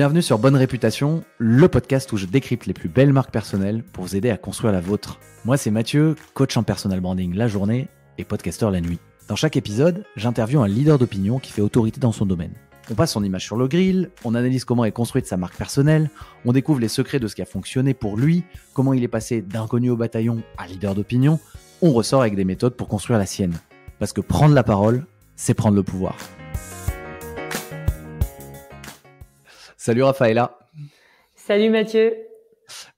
Bienvenue sur Bonne Réputation, le podcast où je décrypte les plus belles marques personnelles pour vous aider à construire la vôtre. Moi, c'est Mathieu, coach en personal branding la journée et podcasteur la nuit. Dans chaque épisode, j'interviewe un leader d'opinion qui fait autorité dans son domaine. On passe son image sur le grill, on analyse comment est construite sa marque personnelle, on découvre les secrets de ce qui a fonctionné pour lui, comment il est passé d'inconnu au bataillon à leader d'opinion, on ressort avec des méthodes pour construire la sienne. Parce que prendre la parole, c'est prendre le pouvoir. Salut Raphaëla. Salut Mathieu.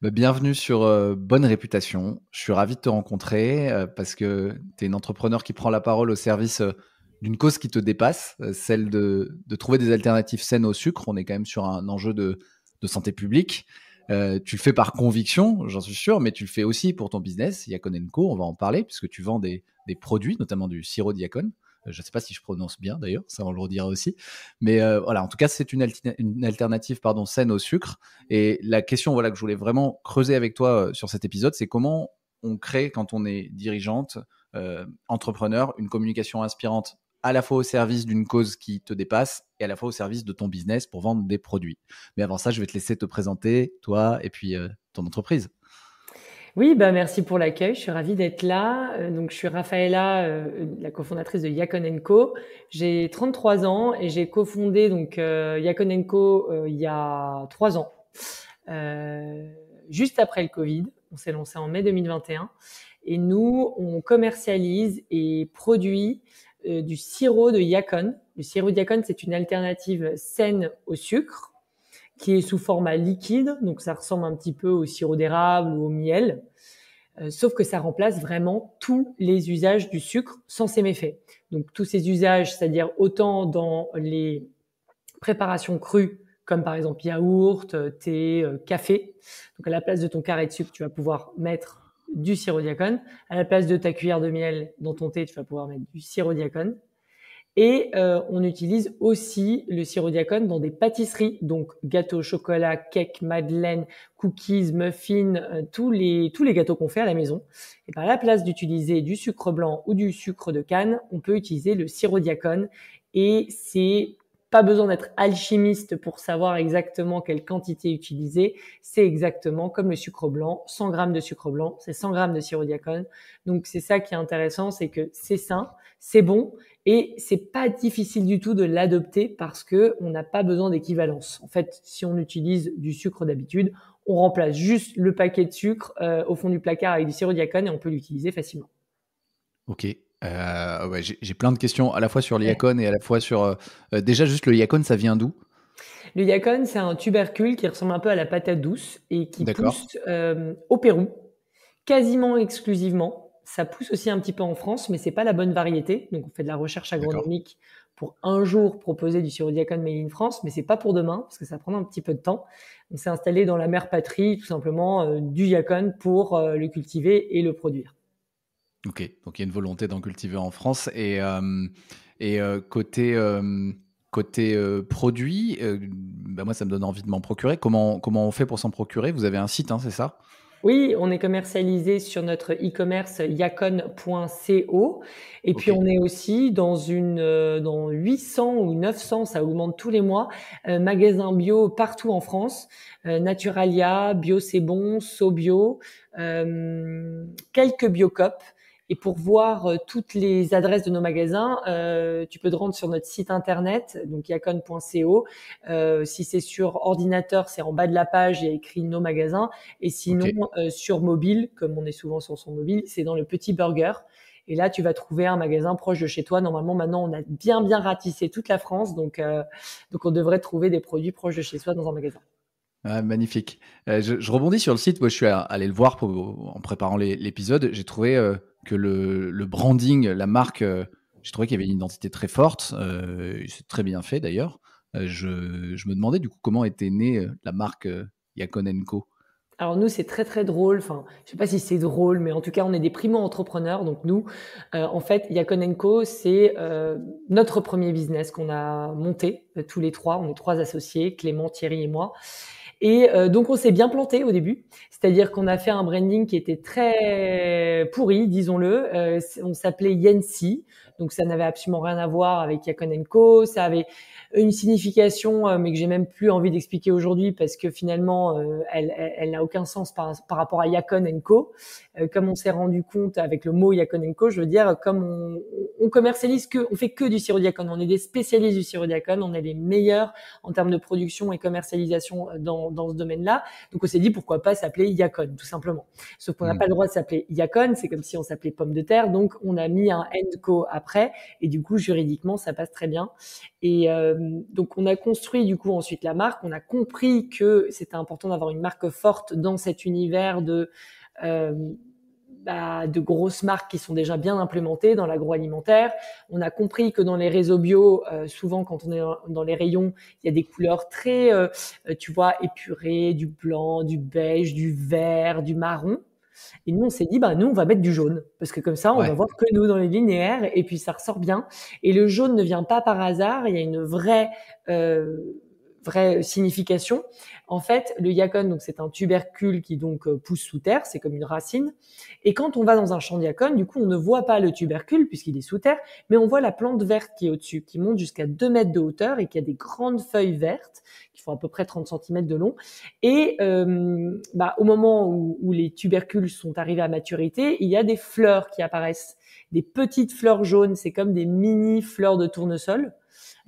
Bah, bienvenue sur euh, Bonne Réputation. Je suis ravi de te rencontrer euh, parce que tu es une entrepreneur qui prend la parole au service euh, d'une cause qui te dépasse, celle de, trouver des alternatives saines au sucre. On est quand même sur un enjeu de, santé publique. tu le fais par conviction, j'en suis sûr, mais tu le fais aussi pour ton business, Co. On va en parler puisque tu vends des, produits, notamment du sirop d'Yacon. Euh, je ne sais pas si je prononce bien d'ailleurs, ça on le redira aussi. Mais euh, voilà, en tout cas, c'est une, alternative pardon, saine au sucre. Et la question voilà, que je voulais vraiment creuser avec toi euh, sur cet épisode, c'est comment on crée, quand on est dirigeante, entrepreneur, une communication inspirante à la fois au service d'une cause qui te dépasse et à la fois au service de ton business pour vendre des produits. Mais avant ça, je vais te laisser te présenter, toi, et puis ton entreprise. Oui, bah merci pour l'accueil. Je suis ravie d'être là. Euh, donc, je suis Rafaela, euh, la cofondatrice de Yacon Co. J'ai 33 ans et j'ai cofondé donc euh, Yacon il y a trois ans, juste après le Covid. On s'est lancé en mai 2021 et nous, on commercialise et produit du sirop de Yacon. Le sirop de Yacon, c'est une alternative saine au sucre qui est sous format liquide, donc ça ressemble un petit peu au sirop d'érable ou au miel. Euh, sauf que ça remplace vraiment tous les usages du sucre sans ses méfaits. Donc tous ces usages, c'est-à-dire autant dans les préparations crues, comme par exemple yaourt, euh, thé, euh, café. Donc à la place de ton carré de sucre, tu vas pouvoir mettre du sirop diacone. À la place de ta cuillère de miel dans ton thé, tu vas pouvoir mettre du sirop diacone. Et euh, on utilise aussi le sirop diacone dans des pâtisseries, donc gâteaux, au chocolat, cake, madeleine, cookies, muffins, euh, tous les tous les gâteaux qu'on fait à la maison. Et par la place d'utiliser du sucre blanc ou du sucre de canne, on peut utiliser le sirop diacone. Et c'est pas besoin d'être alchimiste pour savoir exactement quelle quantité utiliser. C'est exactement comme le sucre blanc. 100 grammes de sucre blanc, c'est 100 grammes de sirop diacone. Donc c'est ça qui est intéressant, c'est que c'est sain, c'est bon et c'est pas difficile du tout de l'adopter parce que on n'a pas besoin d'équivalence. En fait, si on utilise du sucre d'habitude, on remplace juste le paquet de sucre euh, au fond du placard avec du sirop Yacon et on peut l'utiliser facilement. Ok. Euh, j'ai plein de questions à la fois sur l'iacone et à la fois sur. Euh, déjà, juste le Yacon, ça vient d'où Le Yacon, c'est un tubercule qui ressemble un peu à la patate douce et qui pousse au Pérou, quasiment exclusivement. Ça pousse aussi un petit peu en France, mais c'est pas la bonne variété. Donc on fait de la recherche agronomique pour un jour proposer du diacon made in France, mais c'est pas pour demain parce que ça prend un petit peu de temps. On s'est installé dans la mère patrie tout simplement euh, du diacon pour euh, le cultiver et le produire. Ok, donc il y a une volonté d'en cultiver en France et, euh, et côté côté produit, bah, moi ça me donne envie de m'en procurer. Comment, comment on fait pour s'en procurer Vous avez un site, hein, c'est ça oui, on est commercialisé sur notre e-commerce yacon.co et puis on est aussi dans une euh, dans 800 ou 900, ça augmente tous les mois, euh, magasins bio partout en France, euh, Naturalia, Bio c'est bon, Sobio, quelques biocops et pour voir euh, toutes les adresses de nos magasins, euh, tu peux te rendre sur notre site internet, donc yacon.co. Euh, si c'est sur ordinateur, c'est en bas de la page, il y a écrit nos magasins. Et sinon, sur mobile, comme on est souvent sur son mobile, c'est dans le petit burger. Et là, tu vas trouver un magasin proche de chez toi. Normalement, maintenant, on a bien, bien ratissé toute la France. Donc, donc on devrait trouver des produits proches de chez soi dans un magasin magnifique. Euh, je, rebondis sur le site. Moi, je suis allé le voir pour, en préparant l'épisode. J'ai trouvé euh, que le, branding, la marque, euh, j'ai trouvé qu'il y avait une identité très forte. C'est très bien fait d'ailleurs. Je, me demandais du coup comment était née la marque Yakon Co. Alors nous, c'est très très drôle. Enfin, je sais pas si c'est drôle, mais en tout cas, on est des primo-entrepreneurs. Donc nous, en fait, Yakonenko c'est notre premier business qu'on a monté tous les trois. On est trois associés, Clément, Thierry et moi. Et euh, donc on s'est bien planté au début, c'est-à-dire qu'on a fait un branding qui était très pourri, disons-le. Euh, on s'appelait Yancy, donc ça n'avait absolument rien à voir avec Yacon Ça avait une signification, euh, mais que j'ai même plus envie d'expliquer aujourd'hui parce que finalement, euh, elle, n'a aucun sens par, rapport à Yacon Co. Euh, comme on s'est rendu compte avec le mot Yacon je veux dire, comme on, commercialise que, on fait que du sirop On est des spécialistes du sirop On est les meilleurs en termes de production et commercialisation dans, ce domaine-là. Donc on s'est dit pourquoi pas s'appeler Yacon, tout simplement. Sauf qu'on n'a mm. pas le droit de s'appeler Yacon. C'est comme si on s'appelait pomme de terre. Donc on a mis un Endco après et du coup, juridiquement, ça passe très bien. Et euh, donc, on a construit du coup ensuite la marque. On a compris que c'était important d'avoir une marque forte dans cet univers de euh, bah, de grosses marques qui sont déjà bien implémentées dans l'agroalimentaire. On a compris que dans les réseaux bio, euh, souvent quand on est dans les rayons, il y a des couleurs très, tu vois, épurées, du blanc, du beige, du vert, du marron. Et nous, on s'est dit, bah, nous, on va mettre du jaune. Parce que comme ça, on va voir que nous dans les linéaires. Et puis, ça ressort bien. Et le jaune ne vient pas par hasard. Il y a une vraie, euh, vraie signification. En fait, le yacon, donc c'est un tubercule qui donc euh, pousse sous terre, c'est comme une racine. Et quand on va dans un champ de yacon, du coup, on ne voit pas le tubercule puisqu'il est sous terre, mais on voit la plante verte qui est au-dessus, qui monte jusqu'à 2 mètres de hauteur et qui a des grandes feuilles vertes qui font à peu près 30 cm de long. Et euh, bah, au moment où, où les tubercules sont arrivés à maturité, il y a des fleurs qui apparaissent, des petites fleurs jaunes, c'est comme des mini fleurs de tournesol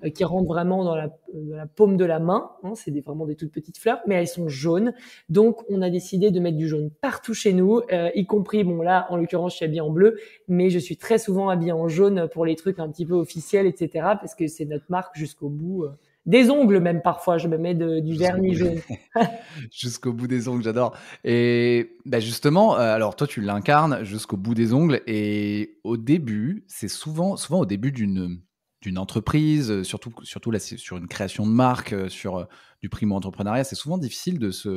euh, qui rentrent vraiment euh, dans la, paume de la main. Hein, c'est vraiment des toutes petites fleurs, mais elles sont jaunes. Donc, on a décidé de mettre du jaune partout chez nous, euh, y compris, bon là, en l'occurrence, je suis habillée en bleu, mais je suis très souvent habillée en jaune pour les trucs un petit peu officiels, etc. Parce que c'est notre marque jusqu'au bout. des ongles même parfois, je me mets du vernis jaune. jusqu'au bout des ongles, j'adore. Et bah, justement, alors toi tu l'incarnes jusqu'au bout des ongles et au début, c'est souvent, souvent au début d'une d'une entreprise, euh, surtout, surtout là, sur une création de marque, euh, sur euh, du primo-entrepreneuriat, c'est souvent difficile de se,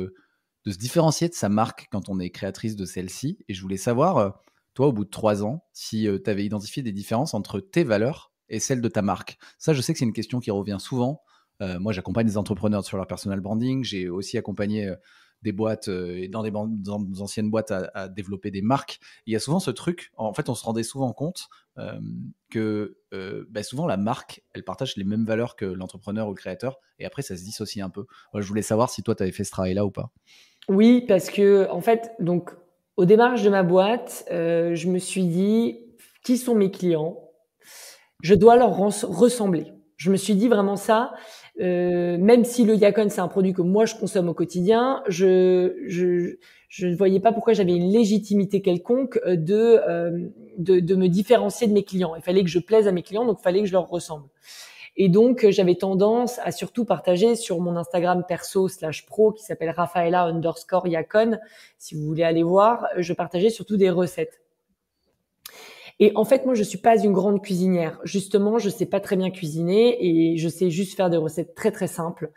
de se différencier de sa marque quand on est créatrice de celle-ci. Et je voulais savoir, toi, au bout de trois ans, si tu avais identifié des différences entre tes valeurs et celles de ta marque. Ça, je sais que c'est une question qui revient souvent. moi, j'accompagne des entrepreneurs sur leur personal branding. J'ai aussi accompagné des boîtes euh, et dans des, anciennes boîtes à, développer des marques. il y a souvent ce truc, en fait, on se rendait souvent compte euh, que euh, bah, souvent la marque, elle partage les mêmes valeurs que l'entrepreneur ou le créateur, et après ça se dissocie un peu. je voulais savoir si toi, tu avais fait ce travail-là ou pas. Oui, parce que en fait, donc au démarrage de ma boîte, je me suis dit, qui sont mes clients Je dois leur ressembler. Je me suis dit vraiment ça. Euh, même si le Yacon, c'est un produit que moi, je consomme au quotidien, je, je, ne voyais pas pourquoi j'avais une légitimité quelconque euh, de, euh, de, de, me différencier de mes clients. Il fallait que je plaise à mes clients, donc il fallait que je leur ressemble. Et donc, j'avais tendance à surtout partager sur mon Instagram perso slash pro qui s'appelle Rafaela underscore Yacon. Si vous voulez aller voir, je partageais surtout des recettes. Et en fait, moi, je suis pas une grande cuisinière. Justement, je sais pas très bien cuisiner et je sais juste faire des recettes très très simples.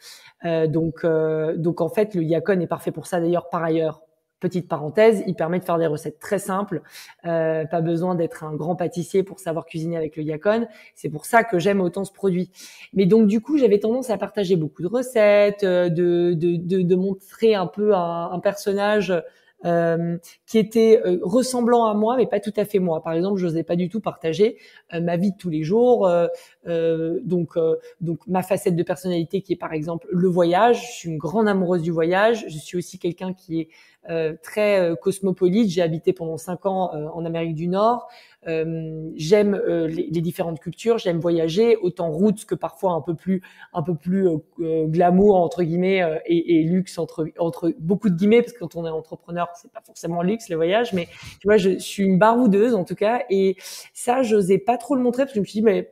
Euh, donc, euh, donc en fait, le Yacon est parfait pour ça. D'ailleurs, par ailleurs, petite parenthèse, il permet de faire des recettes très simples. Euh, pas besoin d'être un grand pâtissier pour savoir cuisiner avec le yacon. C'est pour ça que j'aime autant ce produit. Mais donc du coup, j'avais tendance à partager beaucoup de recettes, de, de, de, montrer un peu un personnage euh, qui était euh, ressemblant à moi, mais pas tout à fait moi. Par exemple, je n'osais pas du tout partager euh, ma vie de tous les jours, euh, donc, euh, donc ma facette de personnalité qui est par exemple le voyage. Je suis une grande amoureuse du voyage. Je suis aussi quelqu'un qui est euh, très euh, cosmopolite. J'ai habité pendant cinq ans en Amérique du Nord. j'aime les, les, différentes cultures. J'aime voyager, autant route que parfois un peu plus, un peu plus glamour entre guillemets et, et, luxe entre entre beaucoup de guillemets parce que quand on est entrepreneur, c'est pas forcément luxe le voyage Mais tu vois, je, suis une baroudeuse en tout cas et ça, j'osais pas trop le montrer parce que je me suis dit mais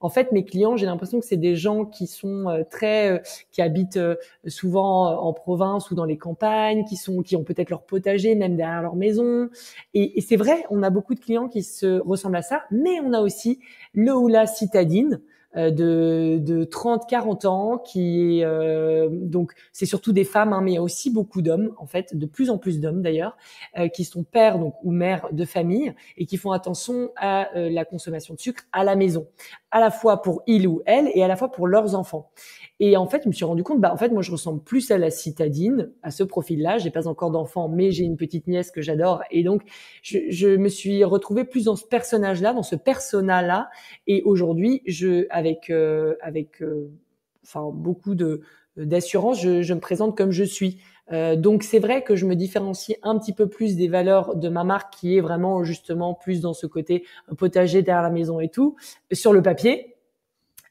en fait, mes clients, j'ai l'impression que c'est des gens qui sont euh, très, euh, qui habitent euh, souvent en province ou dans les campagnes, qui sont, qui ont peut-être leur potager même derrière leur maison. Et, c'est vrai, on a beaucoup de clients qui se ressemblent à ça, mais on a aussi le ou la citadine de, de 30-40 ans qui est donc c'est surtout des femmes hein, mais il y a aussi beaucoup d'hommes en fait de plus en plus d'hommes d'ailleurs qui sont pères donc ou mères de famille et qui font attention à la consommation de sucre à la maison à la fois pour il ou elle et à la fois pour leurs enfants. Et en fait, je me suis rendu compte, bah en fait, moi, je ressemble plus à la citadine, à ce profil-là. J'ai pas encore d'enfants mais j'ai une petite nièce que j'adore, et donc je, me suis retrouvée plus dans ce personnage-là, dans ce persona-là. Et aujourd'hui, je, avec euh, avec euh, enfin beaucoup de euh, d'assurance, je, je, me présente comme je suis. Euh, donc c'est vrai que je me différencie un petit peu plus des valeurs de ma marque qui est vraiment justement plus dans ce côté euh, potager derrière la maison et tout euh, sur le papier.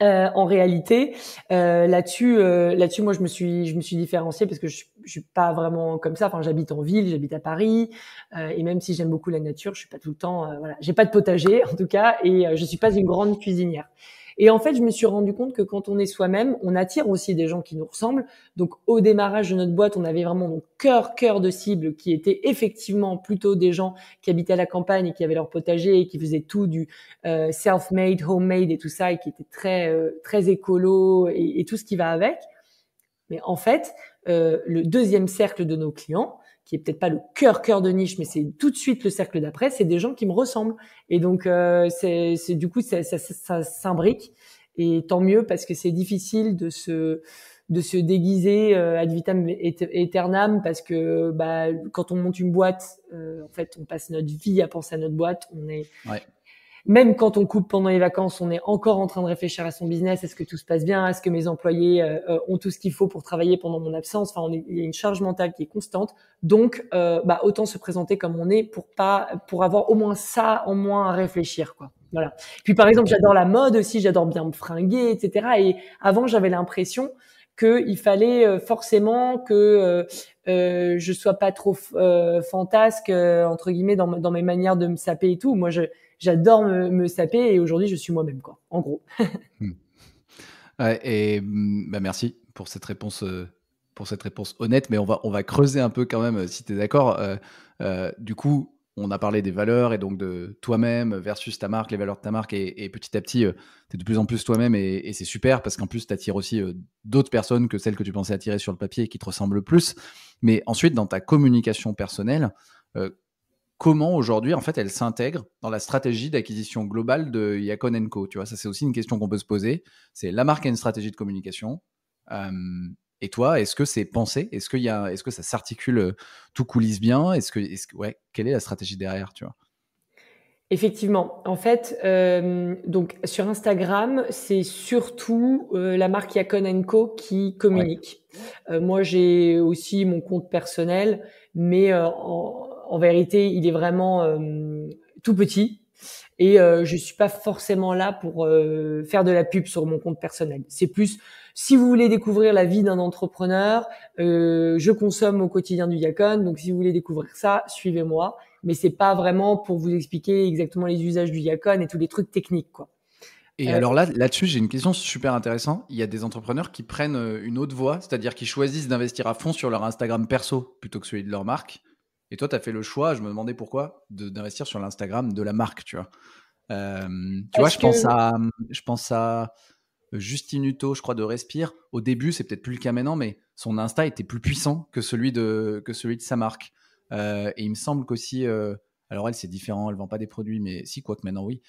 Euh, en réalité, euh, là-dessus, là-dessus, moi, je me suis, je me suis différenciée parce que je, je suis pas vraiment comme ça. Enfin, j'habite en ville, j'habite à Paris, et même si j'aime beaucoup la nature, je suis pas tout le temps, voilà, j'ai pas de potager en tout cas, et je suis pas une grande cuisinière. Et en fait, je me suis rendu compte que quand on est soi-même, on attire aussi des gens qui nous ressemblent. Donc, au démarrage de notre boîte, on avait vraiment donc cœur, cœur de cible qui était effectivement plutôt des gens qui habitaient à la campagne et qui avaient leur potager et qui faisaient tout du euh, self-made, homemade et tout ça et qui étaient très, euh, très écolo et, tout ce qui va avec. Mais en fait, euh, le deuxième cercle de nos clients, qui est peut-être pas le cœur cœur de niche, mais c'est tout de suite le cercle d'après, c'est des gens qui me ressemblent. Et donc euh, c'est du coup ça, ça, ça, s'imbrique et tant mieux parce que c'est difficile de se de se déguiser euh, ad vitam aeternam parce que bah quand on monte une boîte euh, en fait on passe notre vie à penser à notre boîte on est même quand on coupe pendant les vacances, on est encore en train de réfléchir à son business. Est-ce que tout se passe bien Est-ce que mes employés euh, euh, ont tout ce qu'il faut pour travailler pendant mon absence Enfin, il y a une charge mentale qui est constante. Donc, euh, bah, autant se présenter comme on est pour pas, pour avoir au moins ça, en moins à réfléchir, quoi. Voilà. Puis par exemple, j'adore la mode aussi. J'adore bien me fringuer, etc. Et avant, j'avais l'impression qu'il fallait forcément que euh, euh, je sois pas trop fantasque entre guillemets dans, dans mes manières de me saper et tout. Moi, je j'adore me, saper et aujourd'hui je suis moi-même quoi, en gros. Hmm. et hmm, bah, merci pour cette réponse euh, pour cette réponse honnête, mais on va, on va creuser un peu quand même, euh, si tu es d'accord. Euh, du coup, on a parlé des valeurs et donc de toi-même versus ta marque, les valeurs de ta marque, et, petit à petit, tu es de plus en plus toi-même, et, et c'est super parce qu'en plus, tu attires aussi d'autres personnes que celles que tu pensais attirer sur le papier et qui te ressemblent le plus. Mais ensuite, dans ta communication personnelle, comment aujourd'hui, en fait, elle s'intègre dans la stratégie d'acquisition globale de Yacon Co. Tu vois, ça, c'est aussi une question qu'on peut se poser. C'est la marque a une stratégie de communication. Euh, et toi, est-ce que c'est pensé Est-ce est-ce que ça s'articule, euh, tout coulisse bien Est-ce que, ouais, quelle est la stratégie derrière, tu vois Effectivement. En fait, euh, donc sur Instagram, c'est surtout la marque Yacon Co qui communique. moi, j'ai aussi mon compte personnel, mais en, en vérité, il est vraiment euh, tout petit et je euh, je suis pas forcément là pour euh, faire de la pub sur mon compte personnel. C'est plus si vous voulez découvrir la vie d'un entrepreneur, je consomme au quotidien du Yacon, donc si vous voulez découvrir ça, suivez-moi. Mais c'est pas vraiment pour vous expliquer exactement les usages du Yacon et tous les trucs techniques, quoi. Et alors là, là-dessus, j'ai une question super intéressante. Il y a des entrepreneurs qui prennent une autre voie, c'est-à-dire qui choisissent d'investir à fond sur leur Instagram perso plutôt que celui de leur marque. Et toi, tu as fait le choix, je me demandais pourquoi, d'investir sur l'Instagram de la marque, tu vois. Euh, tu vois, je, pense à, je pense à euh, Justine Uto, je crois, de Respire. Au début, c'est peut-être plus le cas maintenant, mais son Insta était plus puissant que celui de, que celui de sa marque. Euh, et il me semble qu'aussi, alors elle, c'est différent, elle ne vend pas des produits, mais si, quoique maintenant, oui.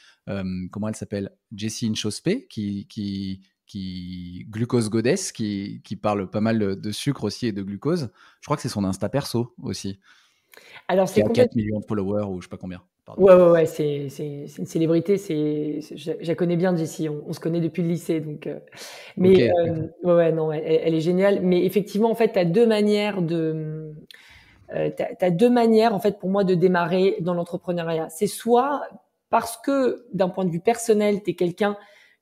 comment elle s'appelle Jessie Inchospé, qui, qui, qui glucose goddess, qui, parle pas mal de sucre aussi et de glucose. Je crois que c'est son Insta perso aussi. Alors, c'est 4 millions de followers ou je sais pas combien. Pardon. Ouais, ouais, ouais, c'est, une célébrité. C'est, je, la connais bien, Jessie. On, se connaît depuis le lycée. Donc, euh, mais euh, ouais, non, elle, est géniale. Mais effectivement, en fait, tu as deux manières de. Euh, deux manières, en fait, pour moi, de démarrer dans l'entrepreneuriat. C'est soit parce que, d'un point de vue personnel, tu es quelqu'un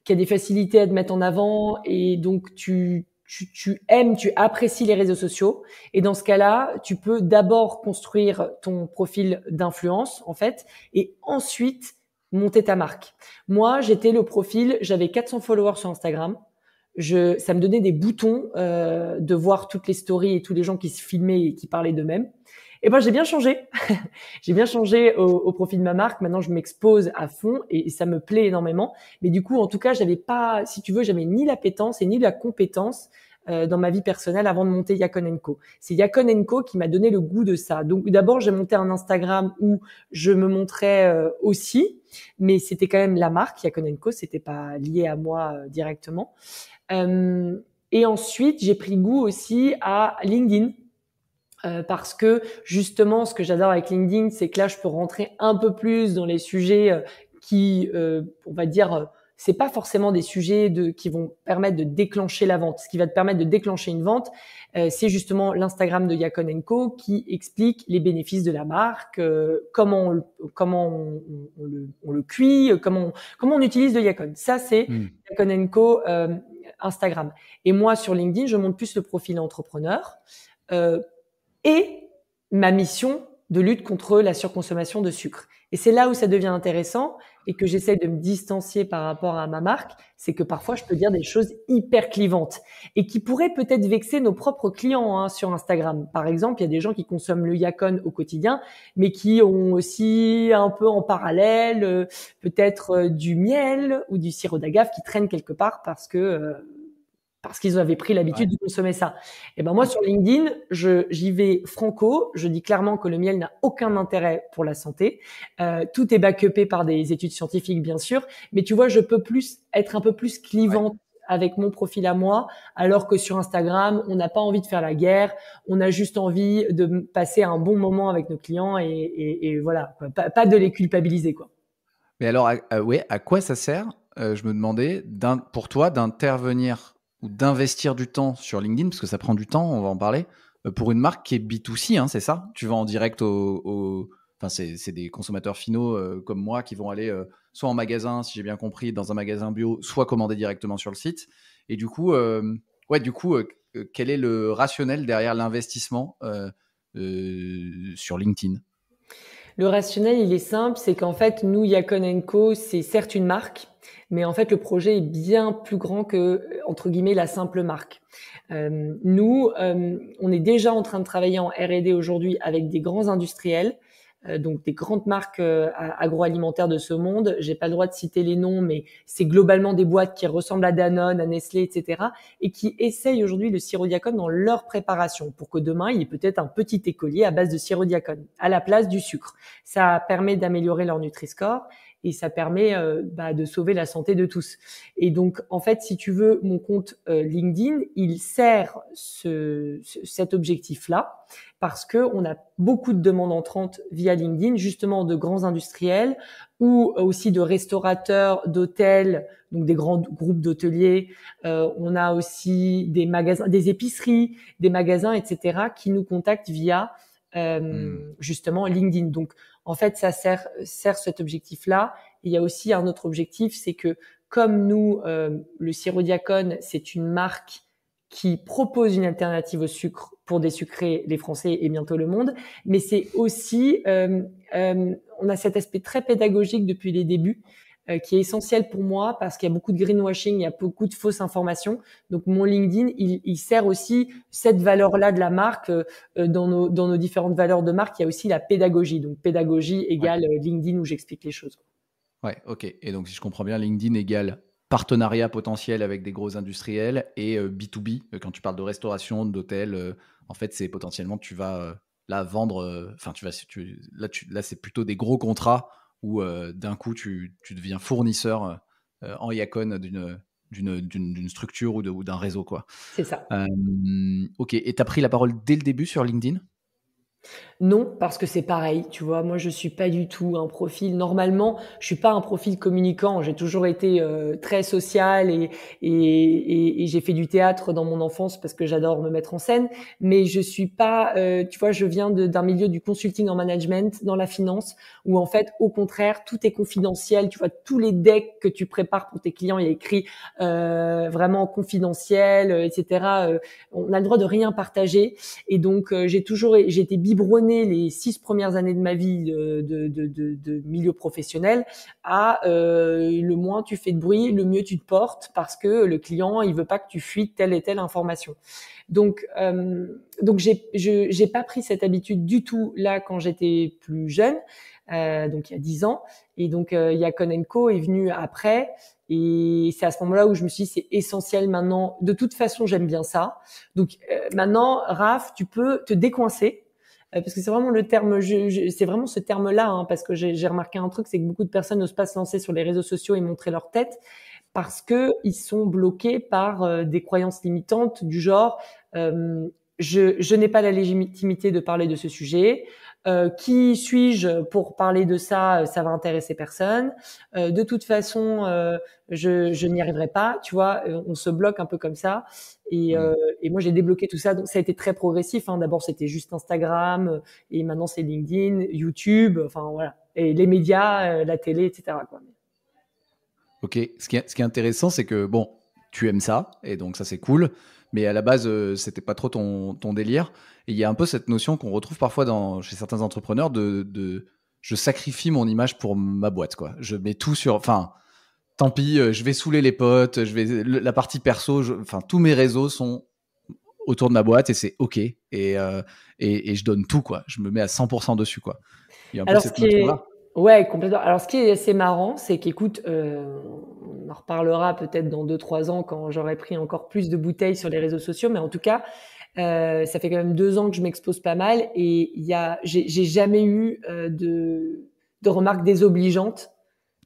qui a des facilités à te mettre en avant et donc tu tu, aimes, tu apprécies les réseaux sociaux. Et dans ce cas-là, tu peux d'abord construire ton profil d'influence, en fait, et ensuite monter ta marque. Moi, j'étais le profil, j'avais 400 followers sur Instagram. Je, ça me donnait des boutons euh, de voir toutes les stories et tous les gens qui se filmaient et qui parlaient d'eux-mêmes. Et eh ben j'ai bien changé. j'ai bien changé au, profit de ma marque. Maintenant, je m'expose à fond et, ça me plaît énormément. Mais du coup, en tout cas, j'avais pas, si tu veux, j'avais ni l'appétence et ni la compétence euh, dans ma vie personnelle avant de monter yakonenko C'est yakonenko qui m'a donné le goût de ça. Donc d'abord, j'ai monté un Instagram où je me montrais euh, aussi, mais c'était quand même la marque yakonenko Co, c'était pas lié à moi euh, directement. et ensuite, j'ai pris goût aussi à LinkedIn euh, parce que justement, ce que j'adore avec LinkedIn, c'est que là, je peux rentrer un peu plus dans les sujets euh, qui, euh, on va dire, c'est pas forcément des sujets de, qui vont permettre de déclencher la vente. Ce qui va te permettre de déclencher une vente, c'est justement l'Instagram de Yacon Co qui explique les bénéfices de la marque, comment on, comment on, le, cuit, comment on, comment on utilise de Yacon. Ça c'est hmm. Yacon Co Instagram. Et moi sur LinkedIn, je monte plus le profil entrepreneur et ma mission de lutte contre la surconsommation de sucre. Et c'est là où ça devient intéressant et que j'essaie de me distancier par rapport à ma marque, c'est que parfois je peux dire des choses hyper clivantes et qui pourraient peut-être vexer nos propres clients hein, sur Instagram. Par exemple, il y a des gens qui consomment le Yacon au quotidien, mais qui ont aussi un peu en parallèle euh, peut-être euh, du miel ou du sirop d'agave qui traîne quelque part parce que euh, parce qu'ils avaient pris l'habitude de consommer ça. Et eh ben moi sur LinkedIn, je j'y vais franco, je dis clairement que le miel n'a aucun intérêt pour la santé. Euh, tout est backupé par des études scientifiques bien sûr, mais tu vois, je peux plus être un peu plus clivante avec mon profil à moi, alors que sur Instagram, on n'a pas envie de faire la guerre, on a juste envie de passer un bon moment avec nos clients et, voilà, pas, de les culpabiliser quoi. Mais alors, ouais, à quoi ça sert euh, Je me demandais, pour toi, d'intervenir d'investir du temps sur LinkedIn, parce que ça prend du temps, on va en parler, euh, pour une marque qui est B2C, hein, c'est ça Tu vas en direct au... Enfin, c'est des consommateurs finaux euh, comme moi qui vont aller euh, soit en magasin, si j'ai bien compris, dans un magasin bio, soit commander directement sur le site. Et du coup, ouais, du coup, quel est le rationnel derrière l'investissement sur LinkedIn le rationnel, il est simple, c'est qu'en fait, nous, Yacon Co, c'est certes une marque, mais en fait, le projet est bien plus grand que, euh, entre guillemets, la simple marque. Euh, nous, euh, on est déjà en train de travailler en R&D aujourd'hui avec des grands industriels euh, donc des grandes marques euh, agroalimentaires de ce monde. J'ai pas le droit de citer les noms, mais c'est globalement des boîtes qui ressemblent à Danone, à Nestlé, etc., et qui essayent aujourd'hui le sirodiacone dans leur préparation pour que demain il y ait peut-être un petit écolier à base de sirodiacone à la place du sucre. Ça permet d'améliorer leur Nutri-Score et ça permet euh, bah, de sauver la santé de tous. Et donc, en fait, si tu veux, mon compte euh, LinkedIn, il sert ce, cet objectif-là parce que on a beaucoup de demandes entrantes via LinkedIn, justement de grands industriels ou aussi de restaurateurs, d'hôtels, donc des grands groupes d'hôteliers. Euh, on a aussi des magasins, des épiceries, des magasins, etc., qui nous contactent via hmm. justement LinkedIn. Donc en fait, ça sert, sert cet objectif-là. Il y a aussi un autre objectif, c'est que comme nous, euh, le sirodiacone, c'est une marque qui propose une alternative au sucre pour des sucrés, les Français et bientôt le monde. Mais c'est aussi, euh, euh, on a cet aspect très pédagogique depuis les débuts euh, qui est essentiel pour moi parce qu'il y a beaucoup de greenwashing, il y a beaucoup de fausses informations. Donc mon LinkedIn, il, sert aussi cette valeur-là de la marque euh, euh, dans, nos, différentes valeurs de marque. Il y a aussi la pédagogie. Donc pédagogie égale LinkedIn où j'explique les choses. Ouais, ok. Et donc si je comprends bien, LinkedIn égale partenariat potentiel avec des gros industriels et B2B, quand tu parles de restauration, d'hôtel, en fait c'est potentiellement tu vas la vendre, enfin tu vas, là, là c'est plutôt des gros contrats où euh, d'un coup tu, deviens fournisseur euh, en Yacon d'une structure ou d'un réseau. quoi. C'est ça. Euh, ok, et tu as pris la parole dès le début sur LinkedIn non, parce que c'est pareil, tu vois. Moi, je suis pas du tout un profil. Normalement, je suis pas un profil communicant. J'ai toujours été euh, très social et, et, j'ai fait du théâtre dans mon enfance parce que j'adore me mettre en scène. Mais je suis pas, euh, tu vois, je viens d'un milieu du consulting en management, dans la finance, où en fait, au contraire, tout est confidentiel. Tu vois, tous les decks que tu prépares pour tes clients, il y écrit euh, vraiment confidentiel, etc. on a le droit de rien partager. Et donc, j'ai toujours, j'étais été biberonné les six premières années de ma vie euh, de, milieu professionnel à euh, le moins tu fais de bruit, le mieux tu te portes parce que le client il veut pas que tu fuites telle et telle information. Donc euh, donc j'ai j'ai pas pris cette habitude du tout là quand j'étais plus jeune, euh, donc il y a dix ans et donc euh, Yacon Co est venu après. Et c'est à ce moment-là où je me suis dit, c'est essentiel maintenant. De toute façon, j'aime bien ça. Donc maintenant, Raph, tu peux te décoincer euh, parce que c'est vraiment le terme, c'est vraiment ce terme-là, hein, parce que j'ai remarqué un truc, c'est que beaucoup de personnes n'osent pas se lancer sur les réseaux sociaux et montrer leur tête parce qu'ils sont bloqués par euh, des croyances limitantes du genre euh, je n'ai pas la légitimité de parler de ce sujet, euh, qui suis-je pour parler de ça euh, Ça va intéresser personne. Euh, de toute façon, je, n'y arriverai pas. Tu vois, on se bloque un peu comme ça. Mmh. Et, moi, j'ai débloqué tout ça. Donc, ça a été très progressif. Hein. D'abord, c'était juste Instagram, et maintenant, c'est LinkedIn, YouTube, enfin voilà, et les médias, la télé, etc. Ok. Ce qui est, ce qui est intéressant, c'est que bon, tu aimes ça, et donc ça, c'est cool mais à la base, ce euh, c'était pas trop ton, délire. Et il y a un peu cette notion qu'on retrouve parfois dans, chez certains entrepreneurs de, je sacrifie mon image pour ma boîte, quoi. Je mets tout sur, enfin, tant pis, euh, je vais saouler les potes, je vais, la partie perso, enfin, tous mes réseaux sont autour de ma boîte et c'est OK. Et, euh, et, je donne tout, quoi. Je me mets à 100% dessus, quoi. Il y a un peu cette notion-là. Ouais, complètement. Alors, ce qui est assez marrant, c'est qu'écoute, euh, on en reparlera peut-être dans 2-3 ans quand j'aurai pris encore plus de bouteilles sur les réseaux sociaux, mais en tout cas, euh, ça fait quand même deux ans que je m'expose pas mal et il y a, j'ai jamais eu euh, de, de remarques désobligeantes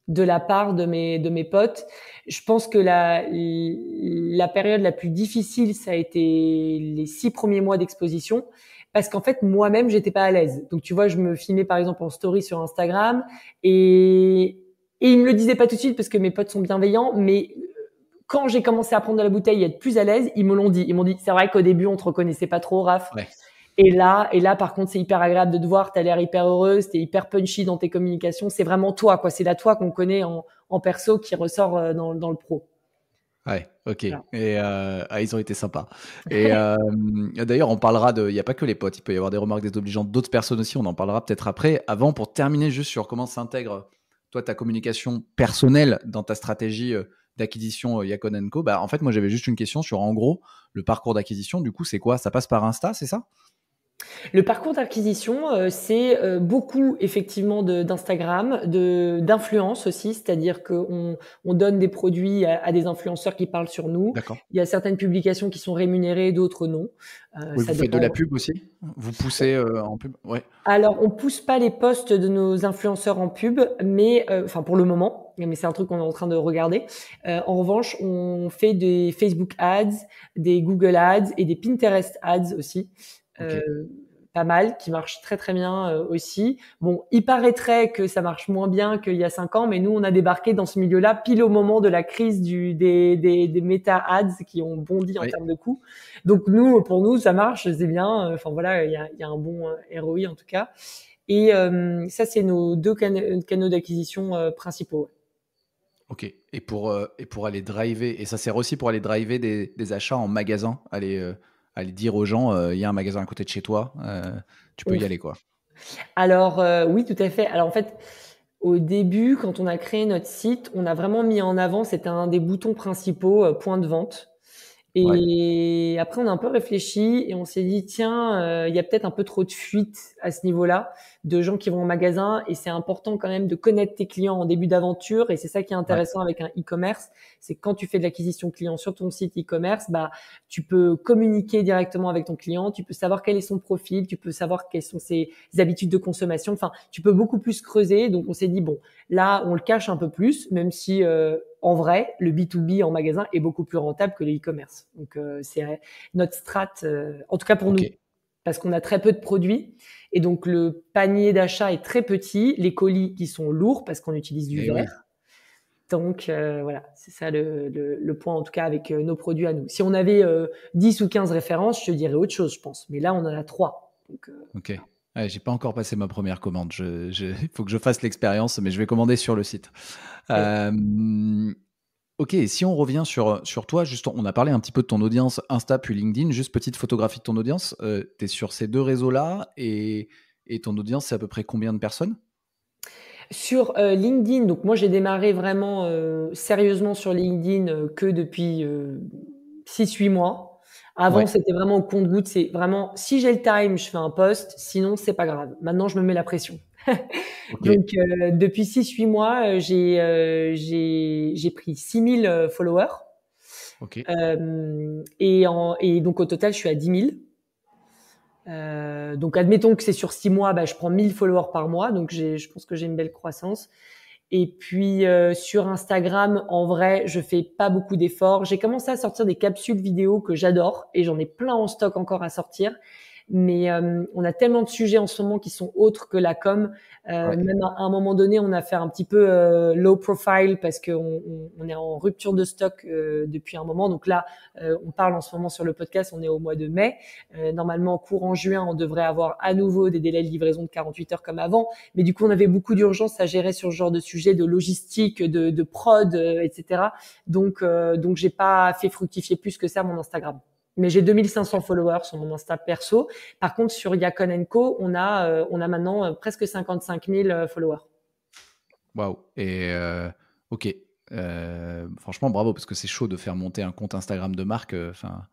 de la part de mes, de mes potes. Je pense que la, la période la plus difficile, ça a été les six premiers mois d'exposition parce qu'en fait moi-même j'étais pas à l'aise. Donc tu vois, je me filmais par exemple en story sur Instagram et et ils me le disaient pas tout de suite parce que mes potes sont bienveillants, mais euh, quand j'ai commencé à prendre de la bouteille et être plus à l'aise, ils me l'ont dit. Ils m'ont dit, c'est vrai qu'au début, on te reconnaissait pas trop, Raph. Et là, et là, par contre, c'est hyper agréable de te voir. T'as l'air hyper heureuse, t'es hyper punchy dans tes communications. C'est vraiment toi, quoi. C'est la toi qu'on connaît en, en, perso qui ressort euh, dans le pro. Ouais, ok. Et euh, ah, ils ont été sympas. Et euh, d'ailleurs, on parlera de. Il n'y a pas que les potes. Il peut y avoir des remarques désobligeantes d'autres personnes aussi. On en parlera peut-être après. Avant, pour terminer juste sur comment s'intègre toi ta communication personnelle dans ta stratégie euh, d'acquisition Yacon Co. Bah, en fait, moi j'avais juste une question sur en gros le parcours d'acquisition. Du coup, c'est quoi Ça passe par Insta, c'est ça le parcours d'acquisition, euh, c'est euh, beaucoup effectivement d'Instagram, de d'influence aussi, c'est-à-dire qu'on on donne des produits à, des influenceurs qui parlent sur nous. Il y a certaines publications qui sont rémunérées, d'autres non. Euh, ça vous faites de la pub aussi Vous poussez en pub ouais. Alors, on pousse pas les posts de nos influenceurs en pub, mais enfin pour le moment, mais c'est un truc qu'on est en train de regarder. en revanche, on fait des Facebook Ads, des Google Ads et des Pinterest Ads aussi. Euh, pas mal, qui marche très très bien euh, aussi. Bon, il paraîtrait que ça marche moins bien qu'il y a cinq ans, mais nous on a débarqué dans ce milieu-là pile au moment de la crise du, des, des, méta ads qui ont bondi en termes de coûts. Donc nous, pour nous, ça marche, c'est bien. Enfin voilà, il y a, un bon euh, ROI en tout cas. Et ça, c'est nos deux canaux d'acquisition principaux. Ok. Et pour, et pour aller driver, et ça sert aussi pour aller driver des, des achats en magasin, aller aller dire aux gens, euh, il y a un magasin à côté de chez toi, euh, tu peux y aller, quoi. Alors, euh, oui, tout à fait. Alors, en fait, au début, quand on a créé notre site, on a vraiment mis en avant, c'était un des boutons principaux, point de vente. Et après, on a un peu réfléchi et on s'est dit, tiens, il y a peut-être un peu trop de fuite à ce niveau-là de gens qui vont en magasin et c'est important quand même de connaître tes clients en début d'aventure et c'est ça qui est intéressant avec un e-commerce, c'est quand tu fais de l'acquisition client sur ton site e-commerce, bah tu peux communiquer directement avec ton client, tu peux savoir quel est son profil, tu peux savoir quelles sont ses habitudes de consommation, enfin tu peux beaucoup plus creuser. Donc on s'est dit bon, là on le cache un peu plus, même si euh, en vrai, le B2B en magasin est beaucoup plus rentable que le e-commerce. Donc, euh, c'est notre strat, euh, en tout cas pour nous parce qu'on a très peu de produits. Et donc, le panier d'achat est très petit. Les colis qui sont lourds parce qu'on utilise du eh verre. Donc, euh, voilà, c'est ça le, point, en tout cas, avec euh, nos produits à nous. Si on avait 10 euh, ou 15 références, je te dirais autre chose, je pense. Mais là, on en a 3. ok. je j'ai pas encore passé ma première commande. Il faut que je fasse l'expérience, mais je vais commander sur le site. Ok, et si on revient sur, euh, sur toi, juste, on a parlé un petit peu de ton audience Insta puis LinkedIn, juste petite photographie de ton audience. Euh, tu es sur ces deux réseaux-là et, et ton audience, c'est à peu près combien de personnes sur euh, LinkedIn, donc moi j'ai démarré vraiment sérieusement sur LinkedIn que depuis 6-8 mois. Avant, c'était vraiment au compte-goutte. C'est vraiment si j'ai le time, je fais un post. Sinon, c'est pas grave. Maintenant, je me mets la pression. Donc, euh, depuis 6-8 mois, euh, j'ai, euh, j'ai, j'ai pris 6000 followers. et, en, et donc, au total, je suis à 10 000. donc, admettons que c'est sur 6 mois, bah, je prends 1000 followers par mois. Donc, je pense que j'ai une belle croissance. Et puis sur Instagram, en vrai, je fais pas beaucoup d'efforts. J'ai commencé à sortir des capsules vidéo que j'adore et j'en ai plein en stock encore à sortir. Mais euh, on a tellement de sujets en ce moment qui sont autres que la com. Euh, même à, un moment donné, on a fait un petit peu euh, low profile parce qu'on on, est en rupture de stock depuis un moment. Donc là, on parle en ce moment sur le podcast, on est au mois de mai. normalement, courant juin, on devrait avoir à nouveau des délais de livraison de 48 heures comme avant. Mais du coup, on avait beaucoup d'urgence à gérer sur ce genre de sujet de logistique, de, de prod, etc. Donc, donc j'ai pas fait fructifier plus que ça mon Instagram mais j'ai 2500 followers sur mon Insta perso. Par contre, sur Yacon Co, on a, euh, on a maintenant euh, presque 55 000 euh, followers. Waouh. Et ok. franchement, bravo parce que c'est chaud de faire monter un compte Instagram de marque. Enfin,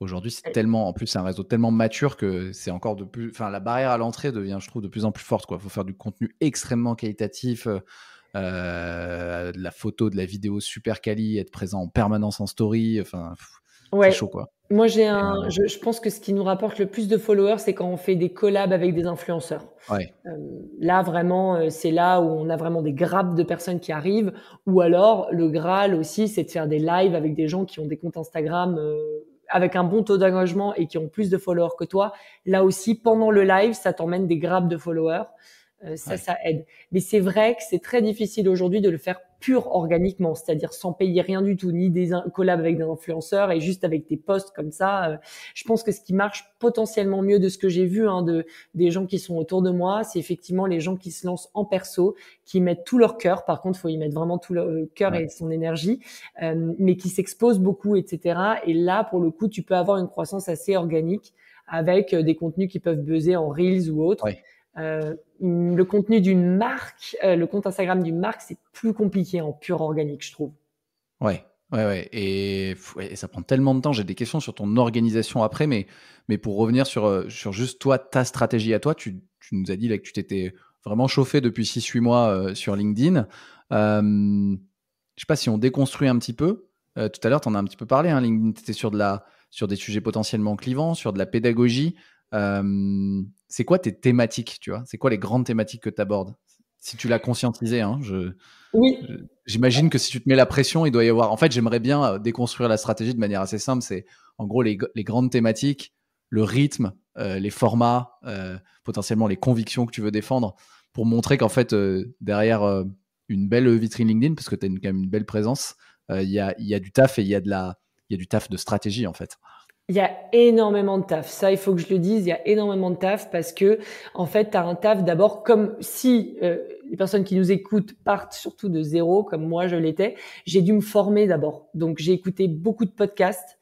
aujourd'hui, c'est tellement, en plus, c'est un réseau tellement mature que c'est encore de plus. Enfin, la barrière à l'entrée devient, je trouve, de plus en plus forte. Quoi, faut faire du contenu extrêmement qualitatif. de la photo, de la vidéo super quali, être présent en permanence en story, enfin, c'est chaud quoi. Moi, j'ai un. Euh, je, pense que ce qui nous rapporte le plus de followers, c'est quand on fait des collabs avec des influenceurs. Ouais. Euh, là, vraiment, euh, c'est là où on a vraiment des grappes de personnes qui arrivent. Ou alors, le Graal aussi, c'est de faire des lives avec des gens qui ont des comptes Instagram avec un bon taux d'engagement et qui ont plus de followers que toi. Là aussi, pendant le live, ça t'emmène des grappes de followers. ça, ça aide. Mais c'est vrai que c'est très difficile aujourd'hui de le faire pur organiquement, c'est-à-dire sans payer rien du tout, ni des collabs avec des influenceurs et juste avec des posts comme ça. Euh, je pense que ce qui marche potentiellement mieux de ce que j'ai vu hein, de des gens qui sont autour de moi, c'est effectivement les gens qui se lancent en perso, qui mettent tout leur cœur. Par contre, faut y mettre vraiment tout leur euh, cœur et son énergie, euh, mais qui s'exposent beaucoup, etc. Et là, pour le coup, tu peux avoir une croissance assez organique avec des contenus qui peuvent buzzer en reels ou autres. Euh, le contenu d'une marque, euh, le compte Instagram d'une marque, c'est plus compliqué en pur organique, je trouve. Ouais, Ouais, ouais. Et, ça prend tellement de temps. J'ai des questions sur ton organisation après, mais, mais pour revenir sur, euh, sur juste toi, ta stratégie à toi, tu, nous as dit là que tu t'étais vraiment chauffé depuis 6-8 mois sur LinkedIn. je je sais pas si on déconstruit un petit peu. tout à l'heure, tu en as un petit peu parlé. Hein, LinkedIn, tu étais sur, de la, sur des sujets potentiellement clivants, sur de la pédagogie c'est quoi tes thématiques, tu vois C'est quoi les grandes thématiques que tu abordes Si tu l'as conscientisé, hein, oui. J'imagine que si tu te mets la pression, il doit y avoir. En fait, j'aimerais bien euh, déconstruire la stratégie de manière assez simple. C'est en gros les, grandes thématiques, le rythme, euh, les formats, euh, potentiellement les convictions que tu veux défendre pour montrer qu'en fait, derrière une belle vitrine LinkedIn, parce que tu as quand même une belle présence, il y a, du taf et il y, a y a du taf de stratégie en fait il y a énormément de taf. Ça, il faut que je le dise, il y a énormément de taf parce que, en fait, tu as un taf d'abord comme si euh, les personnes qui nous écoutent partent surtout de zéro, comme moi je l'étais. J'ai dû me former d'abord. Donc, j'ai écouté beaucoup de podcasts,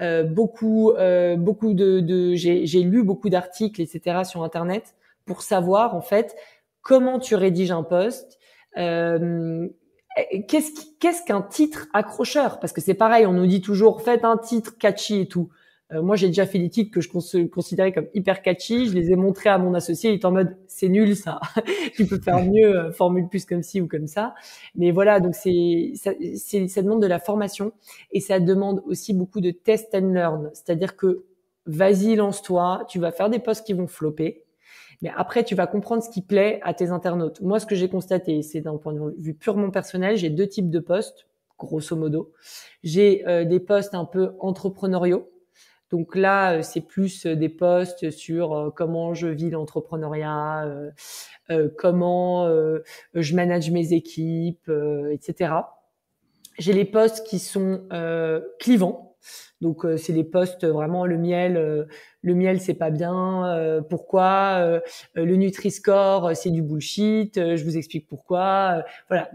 euh, beaucoup, euh, beaucoup de, de j'ai lu beaucoup d'articles, etc. sur Internet pour savoir, en fait, comment tu rédiges un poste, qu'est-ce qu'un titre accrocheur Parce que c'est pareil, on nous dit toujours faites un titre catchy et tout. Euh, moi, j'ai déjà fait des titres que je considérais comme hyper catchy. Je les ai montrés à mon associé. Il est en mode, c'est nul ça. tu peux faire mieux, euh, formule plus comme ci ou comme ça. Mais voilà, donc c'est ça, ça demande de la formation et ça demande aussi beaucoup de test and learn. C'est-à-dire que vas-y, lance-toi. Tu vas faire des posts qui vont flopper. Mais après, tu vas comprendre ce qui plaît à tes internautes. Moi, ce que j'ai constaté, c'est d'un point de vue purement personnel, j'ai deux types de posts, grosso modo. J'ai euh, des posts un peu entrepreneuriaux, donc là, euh, c'est plus euh, des posts sur euh, comment je vis l'entrepreneuriat, comment je manage mes équipes, etc. J'ai les posts qui sont clivants. Donc euh, c'est des postes euh, vraiment le miel, euh, le miel c'est pas bien, pourquoi le Nutri-Score c'est du bullshit, je vous explique pourquoi. voilà,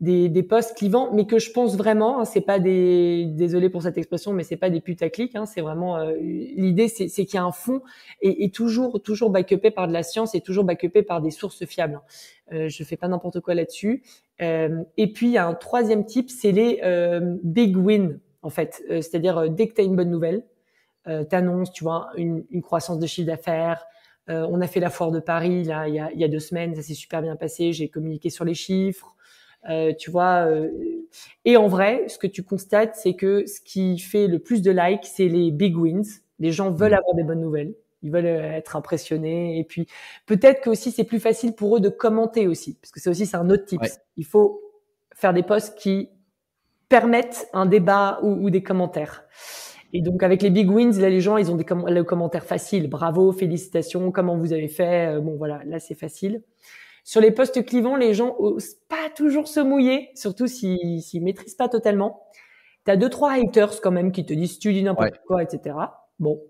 des, des postes clivants, mais que je pense vraiment, hein, c'est pas des, désolé pour cette expression, mais c'est pas des putaclics, hein, c'est vraiment l'idée c'est, qu'il y a un fond et, et toujours toujours backupé par de la science et toujours backupé par des sources fiables. Hein. je fais pas n'importe quoi là-dessus. et puis il y a un troisième type, c'est les big wins en fait. Euh, c'est-à-dire, euh, dès que tu as une bonne nouvelle, euh, tu annonces, tu vois, une, croissance de chiffre d'affaires. on a fait la foire de Paris, là, il y a, deux semaines, ça s'est super bien passé, j'ai communiqué sur les chiffres. tu vois, et en vrai, ce que tu constates, c'est que ce qui fait le plus de likes, c'est les big wins. Les gens veulent mmh. avoir des bonnes nouvelles ils veulent être impressionnés et puis peut-être que aussi c'est plus facile pour eux de commenter aussi parce que c'est aussi c'est un autre type. Il faut faire des posts qui permettent un débat ou, des commentaires. Et donc avec les big wins, là les gens ils ont des commentaires faciles. bravo, félicitations, comment vous avez fait, euh, bon voilà, là c'est facile. Sur les postes clivants, les gens osent pas toujours se mouiller, surtout s'ils ne maîtrisent pas totalement. T'as deux trois haters quand même qui te disent tu dis n'importe quoi, etc. Bon,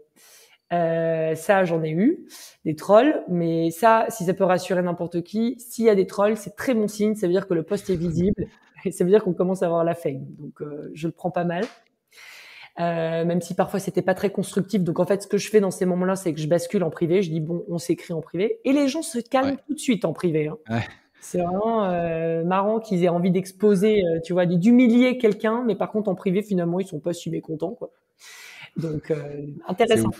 euh, ça, j'en ai eu des trolls, mais ça, si ça peut rassurer n'importe qui, s'il y a des trolls, c'est très bon signe. Ça veut dire que le poste est visible, ça veut dire qu'on commence à avoir la faim, Donc, euh, je le prends pas mal. Euh, même si parfois c'était pas très constructif. Donc en fait, ce que je fais dans ces moments-là, c'est que je bascule en privé. Je dis bon, on s'écrit en privé, et les gens se calment tout de suite en privé. Hein. C'est vraiment euh, marrant qu'ils aient envie d'exposer, tu vois, d'humilier quelqu'un, mais par contre en privé, finalement, ils sont pas si mécontents, quoi. Donc intéressant.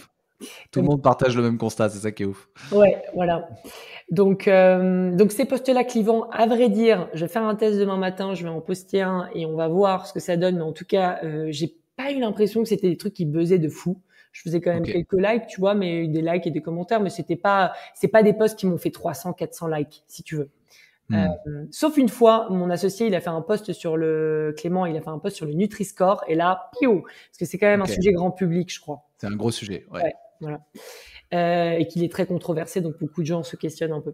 Tout le monde partage le même constat, c'est ça qui est ouf. Ouais, voilà. Donc, euh, donc ces postes-là clivants, à vrai dire, je vais faire un test demain matin, je vais en poster un et on va voir ce que ça donne. Mais en tout cas, euh, j'ai pas eu l'impression que c'était des trucs qui buzzaient de fou. Je faisais quand même quelques likes, tu vois, mais des likes et des commentaires, mais c'était pas, c'est pas des posts qui m'ont fait 300, 400 likes, si tu veux. Hmm. Euh, sauf une fois, mon associé, il a fait un post sur le Clément, il a fait un post sur le Nutri-Score et là, pio, parce que c'est quand même un sujet grand public, je crois. C'est un gros sujet. ouais. Voilà. Euh, et qu'il est très controversé, donc beaucoup de gens se questionnent un peu.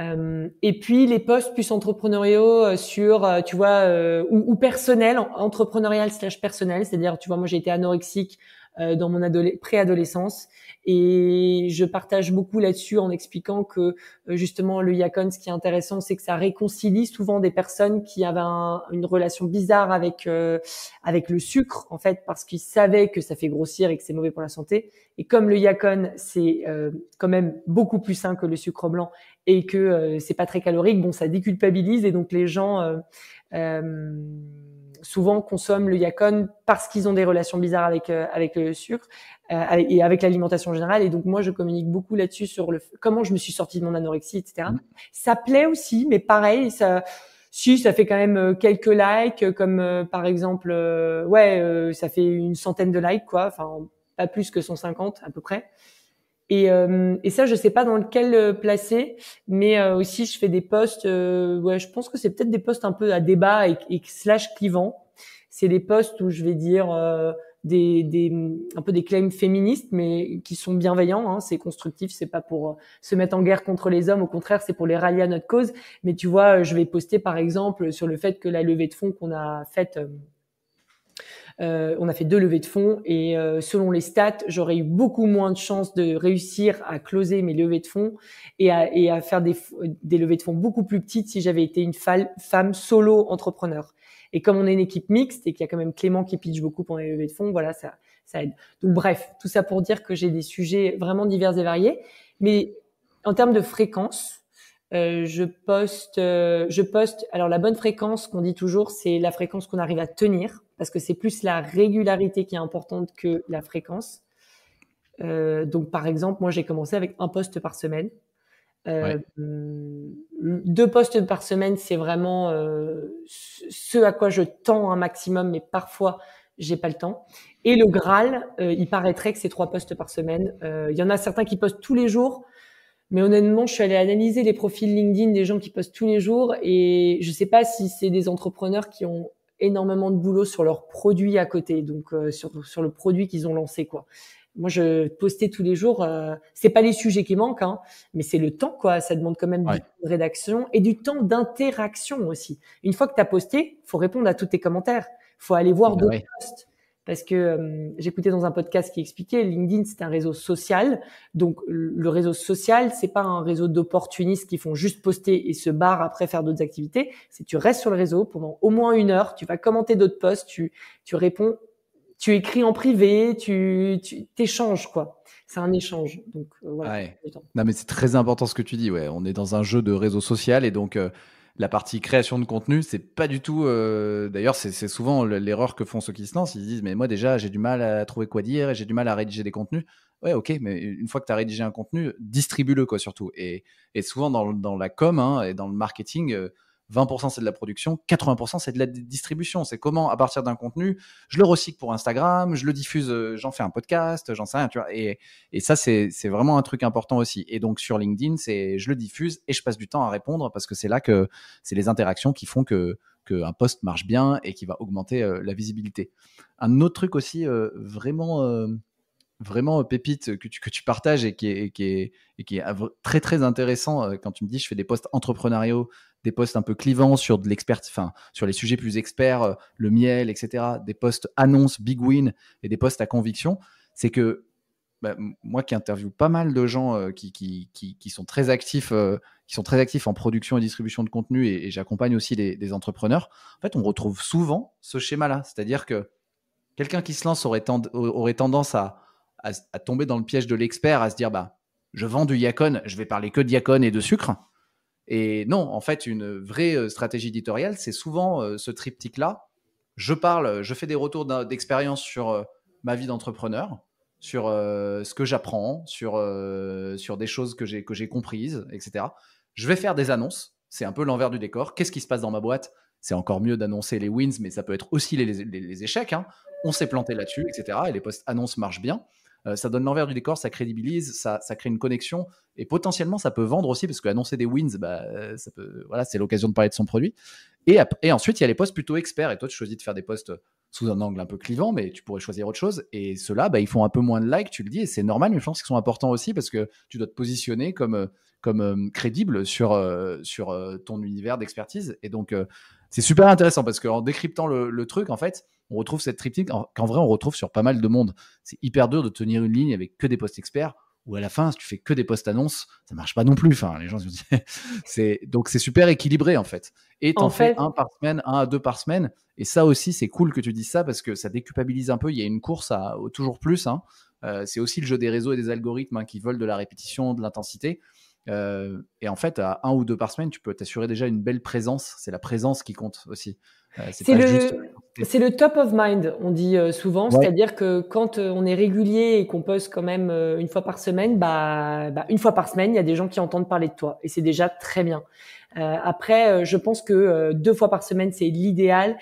Euh, et puis les postes plus entrepreneuriaux euh, sur, tu vois, ou, ou, personnel, entrepreneurial slash personnel, c'est-à-dire, tu vois, moi j'ai été anorexique, euh, dans mon préadolescence. Et je partage beaucoup là-dessus en expliquant que euh, justement le yacon, ce qui est intéressant, c'est que ça réconcilie souvent des personnes qui avaient une relation bizarre avec euh, avec le sucre en fait parce qu'ils savaient que ça fait grossir et que c'est mauvais pour la santé. Et comme le yakon, c'est quand même beaucoup plus sain que le sucre blanc et que c'est pas très calorique, bon, ça déculpabilise et donc les gens souvent consomment le yacon parce qu'ils ont des relations bizarres avec euh, avec le sucre euh, et avec l'alimentation générale. Et donc moi, je communique beaucoup là-dessus sur le comment je me suis sortie de mon anorexie, etc. Mm. Ça plaît aussi, mais pareil, ça si ça fait quand même euh, quelques likes comme par exemple ouais ça fait une centaine de likes quoi enfin pas plus que 150 à peu près et, euh, et, ça, je sais pas dans lequel euh, placer, mais euh, aussi je fais des posts. ouais, je pense que c'est peut-être des posts un peu à débat et, et slash clivant. C'est des posts où je vais dire des, des, un peu des claims féministes, mais qui sont bienveillants. Hein, c'est constructif, c'est pas pour se mettre en guerre contre les hommes. Au contraire, c'est pour les rallier à notre cause. Mais tu vois, je vais poster par exemple sur le fait que la levée de fonds qu'on a faite euh, on a fait deux levées de fonds et euh, selon les stats, j'aurais eu beaucoup moins de chances de réussir à closer mes levées de fonds et à, faire des, levées de fonds beaucoup plus petites si j'avais été une femme solo entrepreneur. Et comme on est une équipe mixte et qu'il y a quand même Clément qui pitch beaucoup pour les levées de fonds, voilà, ça, ça aide. Donc bref, tout ça pour dire que j'ai des sujets vraiment divers et variés. Mais en termes de fréquence, euh, je poste, je poste. Alors la bonne fréquence qu'on dit toujours, c'est la fréquence qu'on arrive à tenir parce que c'est plus la régularité qui est importante que la fréquence. Euh, donc, par exemple, moi, j'ai commencé avec un poste par semaine. Euh, mm, Deux postes par semaine, c'est vraiment euh, ce à quoi je tends un maximum, mais parfois, j'ai pas le temps. Et le Graal, euh, il paraîtrait que c'est trois postes par semaine. Euh, il y en a certains qui postent tous les jours. Mais honnêtement, je suis allée analyser les profils LinkedIn des gens qui postent tous les jours et je sais pas si c'est des entrepreneurs qui ont énormément de boulot sur leurs produits à côté, donc euh, sur, sur le produit qu'ils ont lancé quoi. Moi, je postais tous les jours. Euh, c'est pas les sujets qui manquent, hein, mais c'est le temps quoi. Ça demande quand même du de rédaction et du temps d'interaction aussi. Une fois que tu as posté, faut répondre à tous tes commentaires, faut aller voir bah d'autres posts parce que j'écoutais dans un podcast qui expliquait LinkedIn c'est un réseau social. Donc le réseau social, c'est pas un réseau d'opportunistes qui font juste poster et se barrent après faire d'autres activités. C'est tu restes sur le réseau pendant au moins une heure, tu vas commenter d'autres posts, tu tu réponds, tu écris en privé, tu tu t'échanges quoi. C'est un échange. Donc euh, voilà. Ouais. Non mais c'est très important ce que tu dis. Ouais, on est dans un jeu de réseau social et donc euh, la partie création de contenu, c'est pas du tout. Euh, d'ailleurs, c'est souvent l'erreur que font ceux qui se lancent. Ils disent, mais moi déjà, j'ai du mal à trouver quoi dire et j'ai du mal à rédiger des contenus. Ouais, ok, mais une fois que tu as rédigé un contenu, distribue-le, quoi, surtout. Et, souvent, dans, la com hein, et dans le marketing, euh, 20% c'est de la production, 80% c'est de la distribution. C'est comment, à partir d'un contenu, je le recycle pour Instagram, je le diffuse, euh, j'en fais un podcast, j'en sais rien, tu Et, ça, c'est vraiment un truc important aussi. Et donc, sur LinkedIn, c'est je le diffuse et je passe du temps à répondre parce que c'est là que c'est les interactions qui font que un poste marche bien et qui va augmenter euh, la visibilité. Un autre truc aussi euh, vraiment vraiment pépite que tu, que tu partages et qui est, qui est très très intéressant quand tu me dis je fais des posts entrepreneuriaux des postes un peu clivants sur de enfin sur les sujets plus experts, euh, le miel, etc. Des postes annonces, big win et des postes à conviction. C'est que bah, moi qui interviewe pas mal de gens euh, qui, qui, sont très actifs, euh, qui sont très actifs en production et distribution de contenu, et, j'accompagne aussi des entrepreneurs. En fait, on retrouve souvent ce schéma-là, c'est-à-dire que quelqu'un qui se lance aurait, tendance à, à, tomber dans le piège de l'expert, à se dire bah je vends du Yacon, je vais parler que de Yacon et de sucre. Et non, en fait, une vraie euh, stratégie éditoriale, c'est souvent euh, ce triptyque-là. Je parle, euh, je fais des retours d'expérience sur ma vie d'entrepreneur, sur ce que j'apprends, sur, des choses que j'ai comprises, etc. Je vais faire des annonces. C'est un peu l'envers du décor. Qu'est-ce qui se passe dans ma boîte c'est encore mieux d'annoncer les wins, mais ça peut être aussi les, échecs. Hein. On s'est planté là-dessus, etc. Et les post-annonces marchent bien. Euh, ça donne l'envers du décor, ça crédibilise, ça, crée une connexion et potentiellement ça peut vendre aussi parce qu'annoncer des wins, bah, euh, ça peut, voilà, c'est l'occasion de parler de son produit. Et, ensuite, il y a les posts plutôt experts et toi, tu choisis de faire des posts sous un angle un peu clivant, mais tu pourrais choisir autre chose. Et ceux-là, bah, ils font un peu moins de likes, tu le dis, et c'est normal, mais je pense qu'ils sont importants aussi parce que tu dois te positionner comme, euh, comme crédible sur, sur ton univers d'expertise. Et donc, c'est super intéressant parce qu'en décryptant le, truc, en fait, on retrouve cette triptyque qu'en vrai, on retrouve sur pas mal de monde. C'est hyper dur de tenir une ligne avec que des postes experts ou à la fin, si tu fais que des posts annonces, ça marche pas non plus. Enfin, les gens c'est donc c'est super équilibré en fait. Et en fait... fais un par semaine, un à deux par semaine. Et ça aussi, c'est cool que tu dises ça parce que ça déculpabilise un peu. Il y a une course à toujours plus. Hein. Euh, c'est aussi le jeu des réseaux et des algorithmes hein, qui veulent de la répétition, de l'intensité. Euh, et en fait, à un ou deux par semaine, tu peux t'assurer déjà une belle présence. C'est la présence qui compte aussi. Euh, c'est le. top of mind, on dit euh, souvent, c'est-à-dire que quand euh, on est régulier et qu'on poste quand même une fois par semaine, bah, bah, une fois par semaine, il y a des gens qui entendent parler de toi et c'est déjà très bien. après, je pense que deux fois par semaine, c'est l'idéal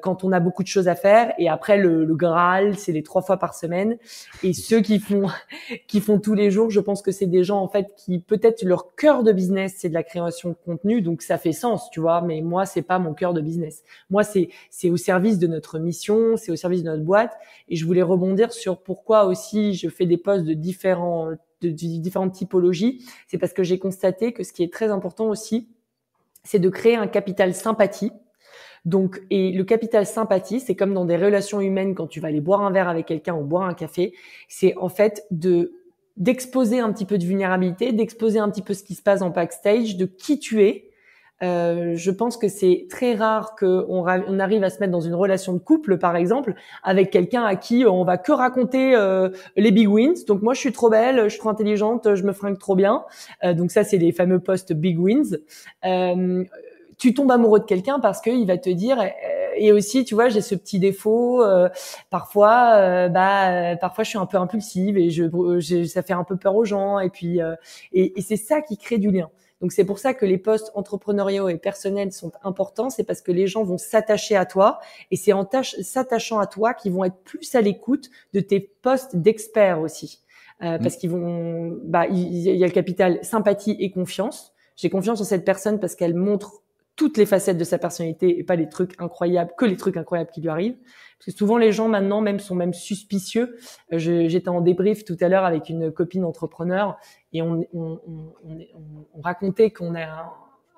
quand on a beaucoup de choses à faire. Et après, le, le Graal, c'est les trois fois par semaine. Et ceux qui font qui font tous les jours, je pense que c'est des gens en fait qui peut-être leur cœur de business, c'est de la création de contenu, donc ça fait sens, tu vois. Mais moi, c'est pas mon cœur de business. Moi, c'est au service de notre mission, c'est au service de notre boîte, et je voulais rebondir sur pourquoi aussi je fais des postes de différents différentes typologies. C'est parce que j'ai constaté que ce qui est très important aussi, c'est de créer un capital sympathie. Donc, et le capital sympathie, c'est comme dans des relations humaines quand tu vas aller boire un verre avec quelqu'un ou boire un café, c'est en fait de d'exposer un petit peu de vulnérabilité, d'exposer un petit peu ce qui se passe en backstage, de qui tu es, euh, je pense que c'est très rare qu'on on arrive à se mettre dans une relation de couple, par exemple, avec quelqu'un à qui on va que raconter euh, les big wins. Donc moi, je suis trop belle, je suis trop intelligente, je me fringue trop bien. Euh, donc ça, c'est les fameux posts big wins. tu tombes amoureux de quelqu'un parce qu'il va te dire et aussi tu vois j'ai ce petit défaut parfois bah parfois je suis un peu impulsive et ça fait un peu peur aux gens et puis et c'est ça qui crée du lien donc c'est pour ça que les postes entrepreneuriaux et personnels sont importants, c'est parce que les gens vont s'attacher à toi et c'est en s'attachant à toi qu'ils vont être plus à l'écoute de tes postes d'experts aussi. Euh, mm. parce qu'ils vont, bah, il y a le capital sympathie et confiance. J'ai confiance en cette personne parce qu'elle montre toutes les facettes de sa personnalité et pas les trucs incroyables, que les trucs incroyables qui lui arrivent. Parce que souvent les gens maintenant même sont même suspicieux. Euh, j'étais en débrief tout à l'heure avec une copine entrepreneur et on, racontait qu'on a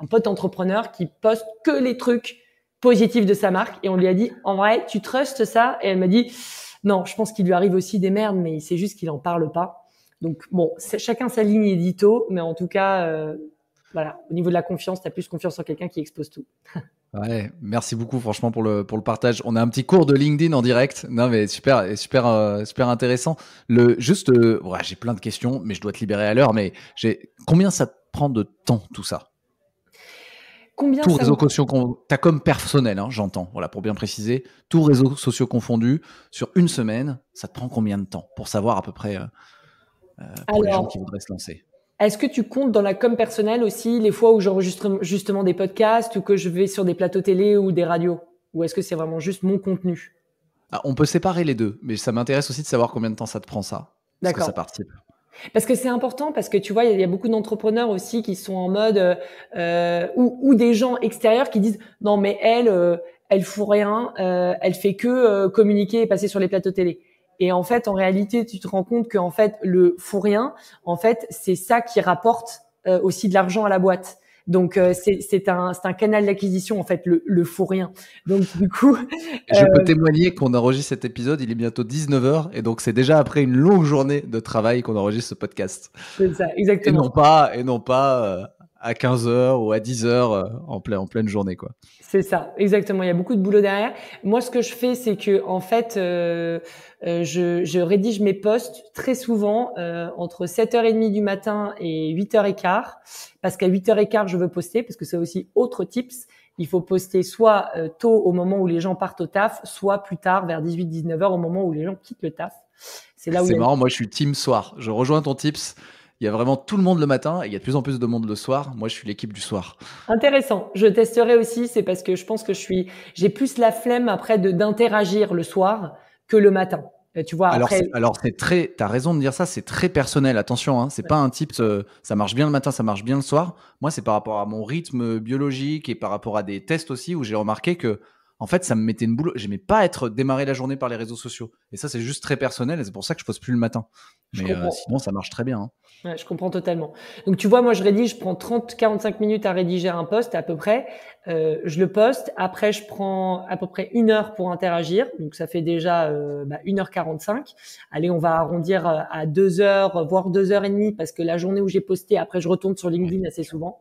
un, pote entrepreneur qui poste que les trucs positifs de sa marque et on lui a dit en vrai tu trustes ça et elle m'a dit non je pense qu'il lui arrive aussi des merdes mais c'est juste qu'il en parle pas. Donc bon chacun sa ligne édito mais en tout cas euh, voilà, au niveau de la confiance, tu as plus confiance en quelqu'un qui expose tout. ouais, merci beaucoup franchement pour le, pour le partage. On a un petit cours de LinkedIn en direct. Non mais super super euh, super intéressant. Le juste euh, j'ai plein de questions mais je dois te libérer à l'heure mais j'ai combien ça te prend de temps tout ça Combien tout réseau sociaux tu t'as comme personnel hein, j'entends. Voilà, pour bien préciser, tout réseau sociaux confondu sur une semaine, ça te prend combien de temps pour savoir à peu près euh, pour les gens qui voudraient se lancer est-ce que tu comptes dans la com personnelle aussi les fois où j'enregistre justement des podcasts ou que je vais sur des plateaux télé ou des radios Ou est-ce que c'est vraiment juste mon contenu ah, On peut séparer les deux, mais ça m'intéresse aussi de savoir combien de temps ça te prend ça. D'accord. Parce que c'est important, parce que tu vois, il y, a beaucoup d'entrepreneurs aussi qui sont en mode, euh, euh, ou, des gens extérieurs qui disent, non mais elle, euh, elle fout rien, elle fait que communiquer et passer sur les plateaux télé et en fait, en réalité, tu te rends compte que en fait, le fourrien, rien, en fait, c'est ça qui rapporte euh, aussi de l'argent à la boîte. Donc euh, c'est un, un canal d'acquisition en fait le, le fou rien. Donc du coup, je peux euh, témoigner qu'on enregistre cet épisode, il est bientôt 19h et donc c'est déjà après une longue journée de travail qu'on enregistre ce podcast. C'est ça, exactement. Et non pas et non pas euh, à 15h ou à 10h euh, en, plein, en pleine journée. quoi. C'est ça, exactement. Il y a beaucoup de boulot derrière. Moi, ce que je fais, c'est que en fait, euh, euh, je, rédige mes posts très souvent entre 7h30 du matin et 8h15. Parce qu'à 8h15, je veux poster, parce que c'est aussi autre tips. Il faut poster soit tôt au moment où les gens partent au taf, soit plus tard, vers 18-19h, au moment où les gens quittent le taf. C'est là où. C'est marrant, moi je suis team soir. Je rejoins ton tips. Il y a vraiment tout le monde le matin et il y a de plus en plus de monde le soir. Moi, je suis l'équipe du soir. Intéressant. Je testerai aussi. C'est parce que je pense que je suis, j'ai plus la flemme après de d'interagir le soir que le matin. Euh, tu vois, alors, alors c'est très, t'as raison de dire ça, c'est très personnel. Attention, hein, c'est pas un type, euh, ça marche bien le matin, ça marche bien le soir. Moi, c'est par rapport à mon rythme biologique et par rapport à des tests aussi où j'ai remarqué que en fait, ça me mettait une boule. J'aimais pas être démarré la journée par les réseaux sociaux. Et ça, c'est juste très personnel et c'est pour ça que je pose plus le matin. Mais euh, sinon, ça marche très bien. Hein. je comprends totalement. Donc, tu vois, moi, je rédige, je prends 30-45 minutes à rédiger un post à peu près. Euh, je le poste. Après, je prends à peu près une heure pour interagir. Donc, ça fait déjà 1h45. Euh, bah, Allez, on va arrondir à 2 heures, voire 2 heures et demie parce que la journée où j'ai posté, après, je retourne sur LinkedIn assez souvent.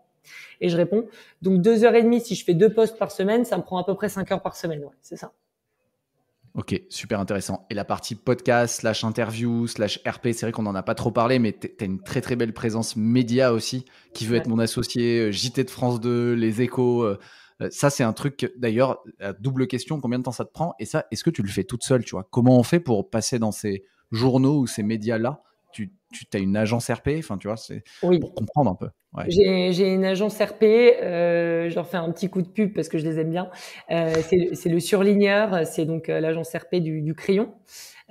Et je réponds, donc deux heures et demie, si je fais deux postes par semaine, ça me prend à peu près cinq heures par semaine, c'est ça. Ok, super intéressant. Et la partie podcast, slash interview, slash RP, c'est vrai qu'on n'en a pas trop parlé, mais tu as une très très belle présence média aussi, qui veut être mon associé, euh, JT de France 2, les échos. Euh, euh, ça, c'est un truc, d'ailleurs, double question, combien de temps ça te prend Et ça, est-ce que tu le fais toute seule, tu vois Comment on fait pour passer dans ces journaux ou ces médias-là Tu, tu as une agence RP, enfin, tu vois, c'est pour comprendre un peu. J'ai une agence RP, euh, je leur fais un petit coup de pub parce que je les aime bien. Euh, c'est le surligneur, c'est donc euh, l'agence RP du, du crayon,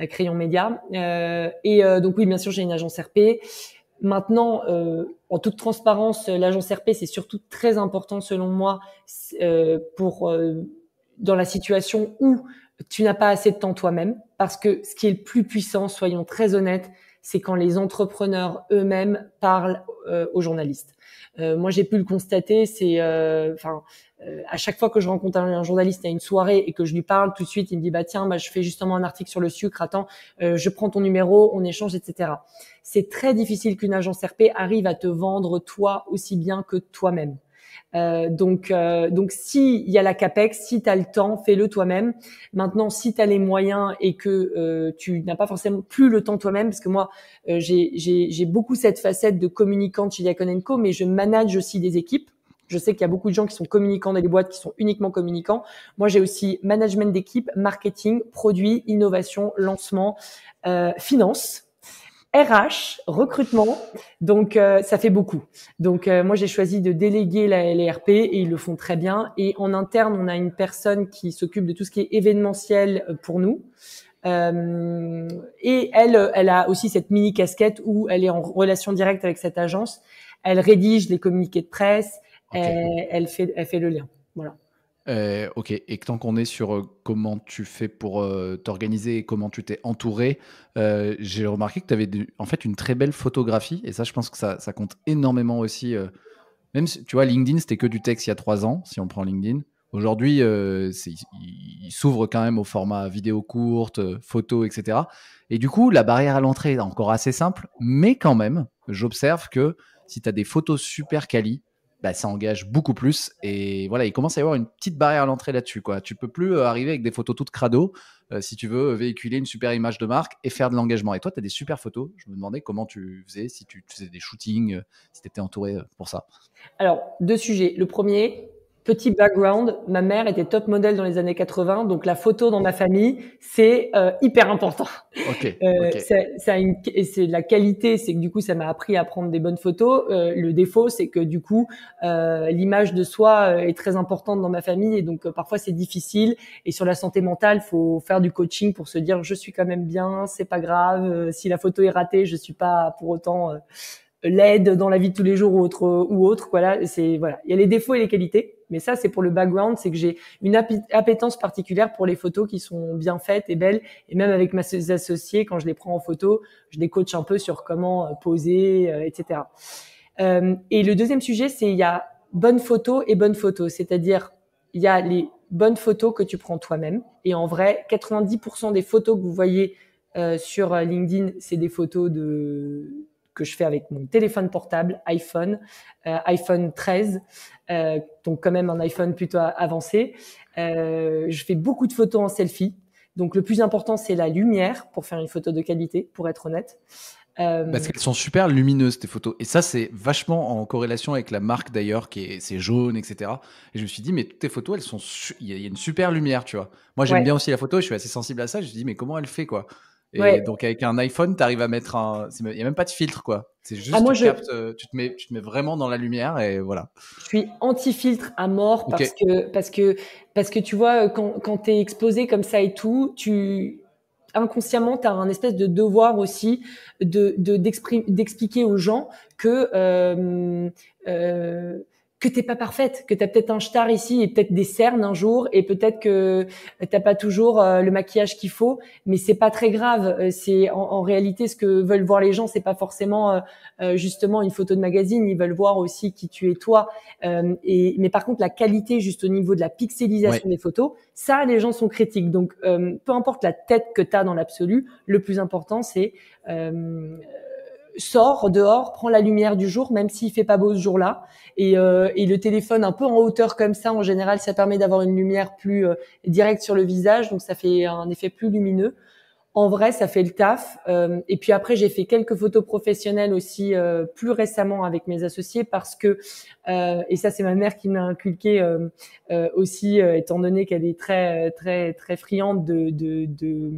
euh, crayon média. Euh, et donc oui, bien sûr, j'ai une agence RP. Maintenant, en toute transparence, l'agence RP, c'est surtout très important selon moi pour dans la situation où tu n'as pas assez de temps toi-même, parce que ce qui est le plus puissant, soyons très honnêtes, c'est quand les entrepreneurs eux-mêmes parlent euh, aux journalistes. Euh, moi, j'ai pu le constater, c'est euh, enfin à chaque fois que je rencontre un, journaliste à une soirée et que je lui parle tout de suite, il me dit bah tiens, bah je fais justement un article sur le sucre, attends, je prends ton numéro, on échange, etc. C'est très difficile qu'une agence RP arrive à te vendre toi aussi bien que toi-même. Euh, donc, euh, donc s'il y a la capex, si tu as le temps, fais-le toi-même. Maintenant, si tu as les moyens et que euh, tu n'as pas forcément plus le temps toi-même, parce que moi, euh, j'ai beaucoup cette facette de communicante chez Diacon mais je manage aussi des équipes. Je sais qu'il y a beaucoup de gens qui sont communicants dans les boîtes, qui sont uniquement communicants. Moi, j'ai aussi management d'équipe, marketing, produit, innovation, lancement, euh, finance. RH, recrutement, donc euh, ça fait beaucoup. Donc euh, moi j'ai choisi de déléguer la LRP e et ils le font très bien. Et en interne, on a une personne qui s'occupe de tout ce qui est événementiel euh, pour nous. et elle, elle a aussi cette mini casquette où elle est en relation directe avec cette agence. Elle rédige les communiqués de presse, elle, elle, fait, elle fait le lien. Voilà. Euh, ok, et tant qu'on est sur euh, comment tu fais pour euh, t'organiser et comment tu t'es entouré, j'ai remarqué que tu avais en fait une très belle photographie, et ça je pense que ça, compte énormément aussi. même si, tu vois, LinkedIn, c'était que du texte il y a trois ans, si on prend LinkedIn. Aujourd'hui, il s'ouvre quand même au format vidéo courte, photo, etc. Et du coup, la barrière à l'entrée est encore assez simple, mais quand même, j'observe que si tu as des photos super qualies, bah, ça engage beaucoup plus. Et voilà, il commence à y avoir une petite barrière à l'entrée là-dessus. Quoi. Tu peux plus euh, arriver avec des photos toutes crado euh, si tu veux euh, véhiculer une super image de marque et faire de l'engagement. Et toi, tu as des super photos. Je me demandais comment tu faisais, si tu, faisais des shootings, si tu étais entouré pour ça. Alors, deux sujets. Le premier, Petit background, ma mère était top modèle dans les années 80, donc la photo dans ma famille, c'est euh, hyper important. Euh, ça, une, et c'est la qualité, c'est que du coup, ça m'a appris à prendre des bonnes photos. Euh, le défaut, c'est que du coup, l'image de soi est très importante dans ma famille, et donc parfois c'est difficile. Et sur la santé mentale, faut faire du coaching pour se dire, je suis quand même bien, c'est pas grave. si la photo est ratée, je suis pas pour autant laide dans la vie de tous les jours ou autre ou autre. Voilà, c'est voilà. Il y a les défauts et les qualités. Mais ça, c'est pour le background, c'est que j'ai une appétence particulière pour les photos qui sont bien faites et belles. Et même avec mes associés, quand je les prends en photo, je les coach un peu sur comment euh, poser, euh, etc. Euh, et le deuxième sujet, c'est il y a bonnes photos et bonnes photos. C'est-à-dire, il y a les bonnes photos que tu prends toi-même. Et en vrai, 90% des photos que vous voyez sur LinkedIn, c'est des photos de que je fais avec mon téléphone portable, iPhone, euh, iPhone 13, euh, donc quand même un iPhone plutôt avancé. Euh, je fais beaucoup de photos en selfie. Donc le plus important, c'est la lumière pour faire une photo de qualité, pour être honnête. Parce qu'elles sont super lumineuses, tes photos. Et ça, c'est vachement en corrélation avec la marque d'ailleurs, qui est, jaune, etc. Et je me suis dit, mais toutes tes photos, elles sont. Il y, a une super lumière, tu vois. Moi, j'aime bien aussi la photo, je suis assez sensible à ça. Je me suis dit, mais comment elle fait, quoi et donc avec un iPhone, tu arrives à mettre un. Il n'y a même pas de filtre, quoi. C'est juste ah, euh, tu, te mets, mets vraiment dans la lumière et voilà. Je suis anti-filtre à mort parce, que, parce, que, parce que tu vois, euh, quand, quand tu es exposé comme ça et tout, tu inconsciemment, tu as un espèce de devoir aussi de d'expliquer aux gens que euh, euh, que t'es pas parfaite, que tu as peut-être un star ici et peut-être des cernes un jour et peut-être que euh, t'as pas toujours euh, le maquillage qu'il faut, mais c'est pas très grave. Euh, c'est en, réalité ce que veulent voir les gens, c'est pas forcément justement une photo de magazine. Ils veulent voir aussi qui tu es toi. et mais par contre la qualité juste au niveau de la pixelisation des photos, ça les gens sont critiques. Donc peu importe la tête que tu as dans l'absolu, le plus important c'est sort dehors, prend la lumière du jour, même s'il fait pas beau ce jour-là. Euh, et, le téléphone un peu en hauteur comme ça, en général, ça permet d'avoir une lumière plus euh, directe sur le visage, donc ça fait un effet plus lumineux. En vrai, ça fait le taf. Euh, et puis après, j'ai fait quelques photos professionnelles aussi plus récemment avec mes associés parce que, et ça c'est ma mère qui m'a inculqué aussi, étant donné qu'elle est très très très friande de, de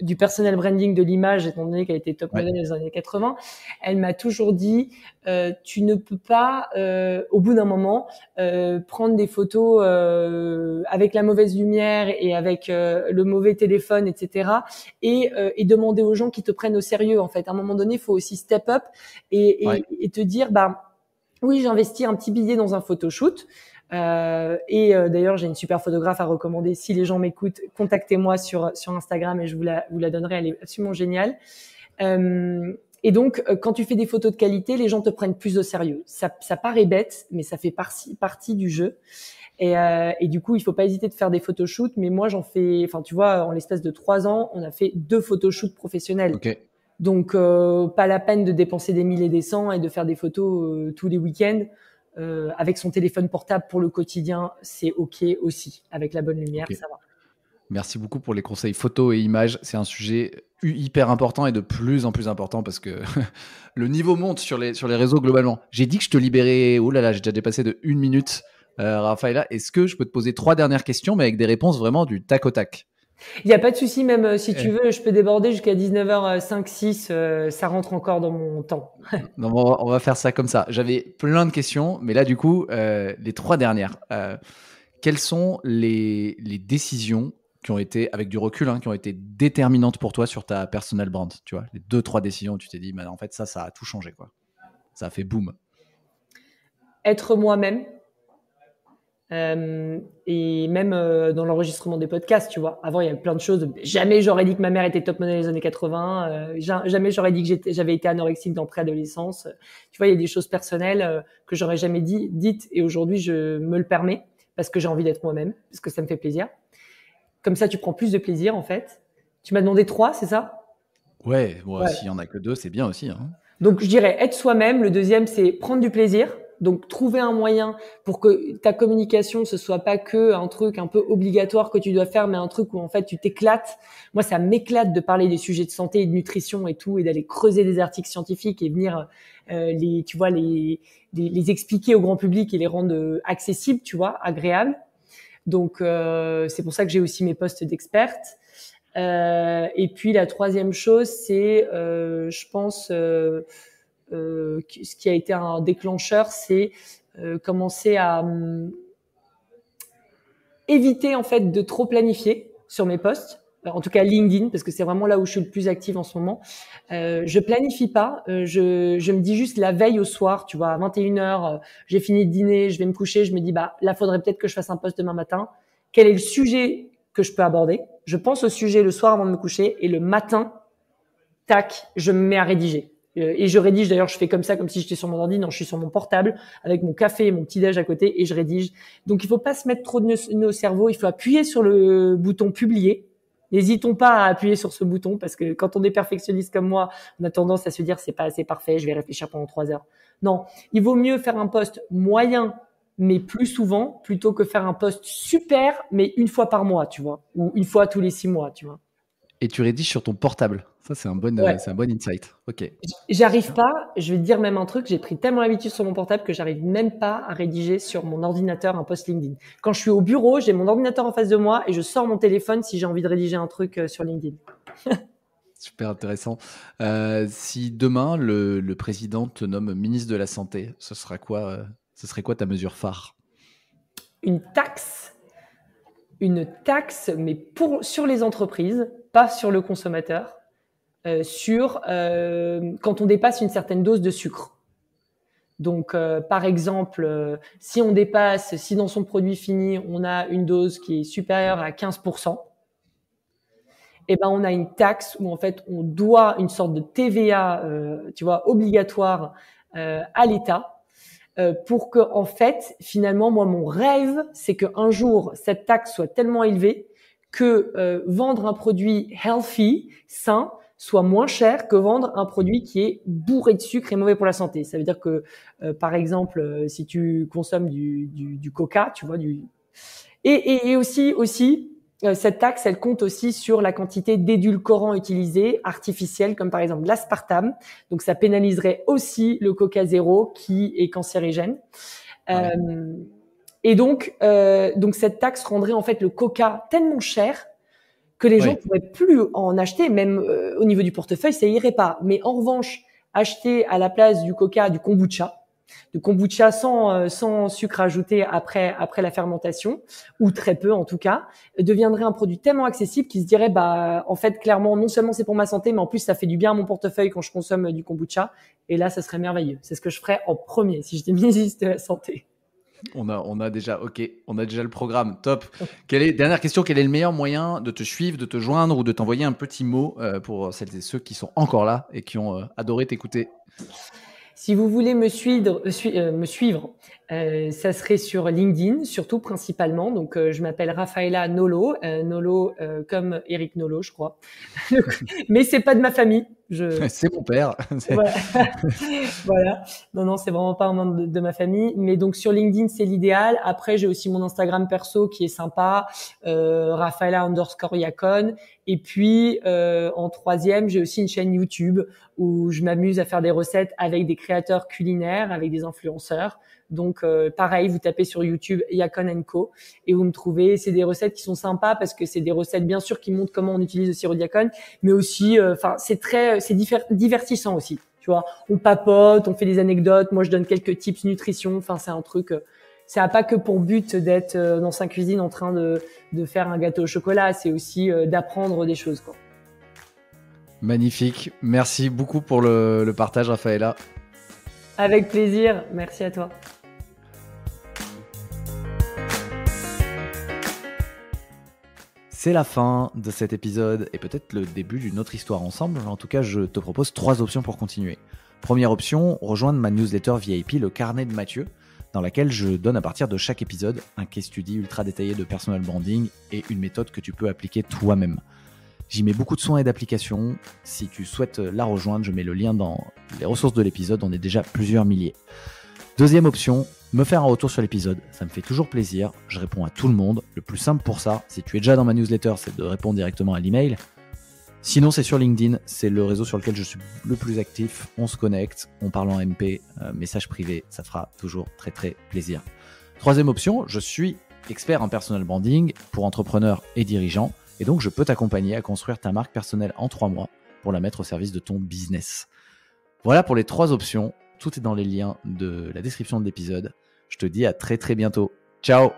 du personnel branding de l'image, étant donné qu'elle était top ouais. dans les années 80, elle m'a toujours dit euh, tu ne peux pas, euh, au bout d'un moment, euh, prendre des photos avec la mauvaise lumière et avec le mauvais téléphone, etc. Et, demander aux gens qui te prennent au sérieux. En fait, à un moment donné, il faut aussi step up et, te dire bah oui, j'investis un petit billet dans un photoshoot. Euh, et euh, d'ailleurs, j'ai une super photographe à recommander. Si les gens m'écoutent, contactez-moi sur sur Instagram et je vous la vous la donnerai. Elle est absolument géniale. Euh, et donc, euh, quand tu fais des photos de qualité, les gens te prennent plus au sérieux. Ça, ça paraît bête, mais ça fait partie du jeu. Et, euh, et du coup, il faut pas hésiter de faire des photoshoots. Mais moi, j'en fais. Enfin, tu vois, en l'espace de trois ans, on a fait deux photoshoots professionnels. Donc, pas la peine de dépenser des milliers et des cents et de faire des photos tous les week-ends. Euh, avec son téléphone portable pour le quotidien, c'est OK aussi. Avec la bonne lumière, ça va. Merci beaucoup pour les conseils photos et images. C'est un sujet hyper important et de plus en plus important parce que le niveau monte sur les, sur les réseaux globalement. J'ai dit que je te libérais. Oh là là, j'ai déjà dépassé de une minute. Euh, Raphaël, est-ce que je peux te poser trois dernières questions, mais avec des réponses vraiment du tac au tac il n'y a pas de souci, même euh, si tu veux, je peux déborder jusqu'à 19h05, 6, euh, euh, ça rentre encore dans mon temps. non, on va faire ça comme ça. J'avais plein de questions, mais là, du coup, les trois dernières. quelles sont les, les, décisions qui ont été, avec du recul, hein, qui ont été déterminantes pour toi sur ta personal brand Tu vois, les deux, trois décisions où tu t'es dit, en fait, ça, ça a tout changé, quoi. Ça a fait boum. Être moi-même euh, et même euh, dans l'enregistrement des podcasts, tu vois. Avant, il y avait plein de choses. Jamais j'aurais dit que ma mère était top dans des années 80. Euh, jamais j'aurais dit que j'avais été anorexique dans préadolescence. Tu vois, il y a des choses personnelles que j'aurais jamais dit, dites. Et aujourd'hui, je me le permets parce que j'ai envie d'être moi-même, parce que ça me fait plaisir. Comme ça, tu prends plus de plaisir, en fait. Tu m'as demandé trois, c'est ça Ouais, s'il ouais, y en a que deux, c'est bien aussi. Hein. Donc, je dirais être soi-même. Le deuxième, c'est prendre du plaisir donc trouver un moyen pour que ta communication ce soit pas que un truc un peu obligatoire que tu dois faire, mais un truc où en fait tu t'éclates. Moi, ça m'éclate de parler des sujets de santé et de nutrition et tout, et d'aller creuser des articles scientifiques et venir euh, les, tu vois, les, les, expliquer au grand public et les rendre euh, accessibles, tu vois, agréables. Donc euh, c'est pour ça que j'ai aussi mes postes d'experte. et puis la troisième chose, c'est, je pense euh, ce qui a été un déclencheur, c'est euh, commencer à hum, éviter en fait de trop planifier sur mes postes. Euh, en tout cas, LinkedIn, parce que c'est vraiment là où je suis le plus active en ce moment. je planifie pas. je, me dis juste la veille au soir, tu vois, à 21h, j'ai fini de dîner, je vais me coucher. Je me dis, bah, là, faudrait peut-être que je fasse un poste demain matin. Quel est le sujet que je peux aborder? Je pense au sujet le soir avant de me coucher et le matin, tac, je me mets à rédiger. Euh, et je rédige d'ailleurs, je fais comme ça, comme si j'étais sur mon ordi. Non, je suis sur mon portable avec mon café et mon petit déj à côté et je rédige. Donc il faut pas se mettre trop de au cerveau. Il faut appuyer sur le bouton publier. N'hésitons pas à appuyer sur ce bouton parce que quand on est perfectionniste comme moi, on a tendance à se dire c'est pas assez parfait, je vais réfléchir pendant trois heures. Non, il vaut mieux faire un poste moyen mais plus souvent plutôt que faire un poste super mais une fois par mois, tu vois, ou une fois tous les six mois, tu vois. Et tu rédiges sur ton portable. Ça, c'est un, bon, euh, un bon insight. Ok. J'arrive pas, je vais te dire même un truc, j'ai pris tellement l'habitude sur mon portable que j'arrive même pas à rédiger sur mon ordinateur un post LinkedIn. Quand je suis au bureau, j'ai mon ordinateur en face de moi et je sors mon téléphone si j'ai envie de rédiger un truc euh, sur LinkedIn. Super intéressant. Euh, si demain, le, président te nomme ministre de la Santé, ce, sera quoi, ce serait quoi ta mesure phare Une taxe. Une taxe, mais pour, sur les entreprises sur le consommateur, euh, sur euh, quand on dépasse une certaine dose de sucre. Donc, euh, par exemple, si on dépasse, si dans son produit fini, on a une dose qui est supérieure à 15%, eh ben, on a une taxe où, en fait, on doit une sorte de TVA, tu vois, obligatoire à l'État pour que, en fait, finalement, moi, mon rêve, c'est qu'un jour, cette taxe soit tellement élevée que euh, vendre un produit healthy, sain, soit moins cher que vendre un produit qui est bourré de sucre et mauvais pour la santé. Ça veut dire que, euh, par exemple, euh, si tu consommes du, du, du, coca, tu vois, du... Et, et, et aussi, aussi cette taxe, elle compte aussi sur la quantité d'édulcorants utilisés, artificiels, comme par exemple l'aspartame. Donc, ça pénaliserait aussi le coca zéro qui est cancérigène. Et donc, euh, donc cette taxe rendrait en fait le coca tellement cher que les gens ne pourraient plus en acheter, même euh, au niveau du portefeuille, ça irait pas. Mais en revanche, acheter à la place du coca du kombucha, du kombucha sans, euh, sans sucre ajouté après, après la fermentation, ou très peu en tout cas, deviendrait un produit tellement accessible qu'ils se dirait, bah, en fait, clairement, non seulement c'est pour ma santé, mais en plus, ça fait du bien à mon portefeuille quand je consomme du kombucha. Et là, ça serait merveilleux. C'est ce que je ferais en premier si j'étais ministre de la Santé. On a, déjà, ok, on a déjà le programme, top. Quelle est, dernière question, quel est le meilleur moyen de te suivre, de te joindre ou de t'envoyer un petit mot euh, pour celles et ceux qui sont encore là et qui ont euh, adoré t'écouter Si vous voulez me suivre, euh, me suivre euh, ça serait sur LinkedIn, surtout principalement. Donc, euh, je m'appelle Rafaela Nolo, euh, Nolo comme Eric Nolo, je crois. Mais c'est pas de ma famille. Je... C'est mon père. voilà. Non, non, c'est vraiment pas un membre de, ma famille. Mais donc sur LinkedIn, c'est l'idéal. Après, j'ai aussi mon Instagram perso qui est sympa, Rafaela underscore Yacon. Et puis en troisième, j'ai aussi une chaîne YouTube où je m'amuse à faire des recettes avec des créateurs culinaires, avec des influenceurs. Donc euh, pareil, vous tapez sur YouTube Yacon Co et vous me trouvez. C'est des recettes qui sont sympas parce que c'est des recettes bien sûr qui montrent comment on utilise le sirop de Yacon mais aussi, euh, enfin c'est très, c'est divertissant aussi. Tu vois, on papote, on fait des anecdotes. Moi, je donne quelques tips nutrition. Enfin, c'est un truc ça euh, n'a pas que pour but d'être dans sa cuisine en train de, faire un gâteau au chocolat, c'est aussi d'apprendre des choses. Quoi. Magnifique. Merci beaucoup pour le, partage, Raffaella. Avec plaisir. Merci à toi. C'est la fin de cet épisode et peut-être le début d'une autre histoire ensemble. En tout cas, je te propose trois options pour continuer. Première option, rejoindre ma newsletter VIP, le carnet de Mathieu, dans laquelle je donne à partir de chaque épisode un case study ultra détaillé de personal branding et une méthode que tu peux appliquer toi-même. J'y mets beaucoup de soins et d'applications. Si tu souhaites la rejoindre, je mets le lien dans les ressources de l'épisode. On est déjà plusieurs milliers. Deuxième option, me faire un retour sur l'épisode, ça me fait toujours plaisir, je réponds à tout le monde. Le plus simple pour ça, si tu es déjà dans ma newsletter, c'est de répondre directement à l'email. Sinon, c'est sur LinkedIn, c'est le réseau sur lequel je suis le plus actif. On se connecte, on parle en MP, euh, message privé, ça fera toujours très très plaisir. Troisième option, je suis expert en personal branding pour entrepreneurs et dirigeants, et donc je peux t'accompagner à construire ta marque personnelle en trois mois pour la mettre au service de ton business. Voilà pour les trois options. Tout est dans les liens de la description de l'épisode. Je te dis à très très bientôt. Ciao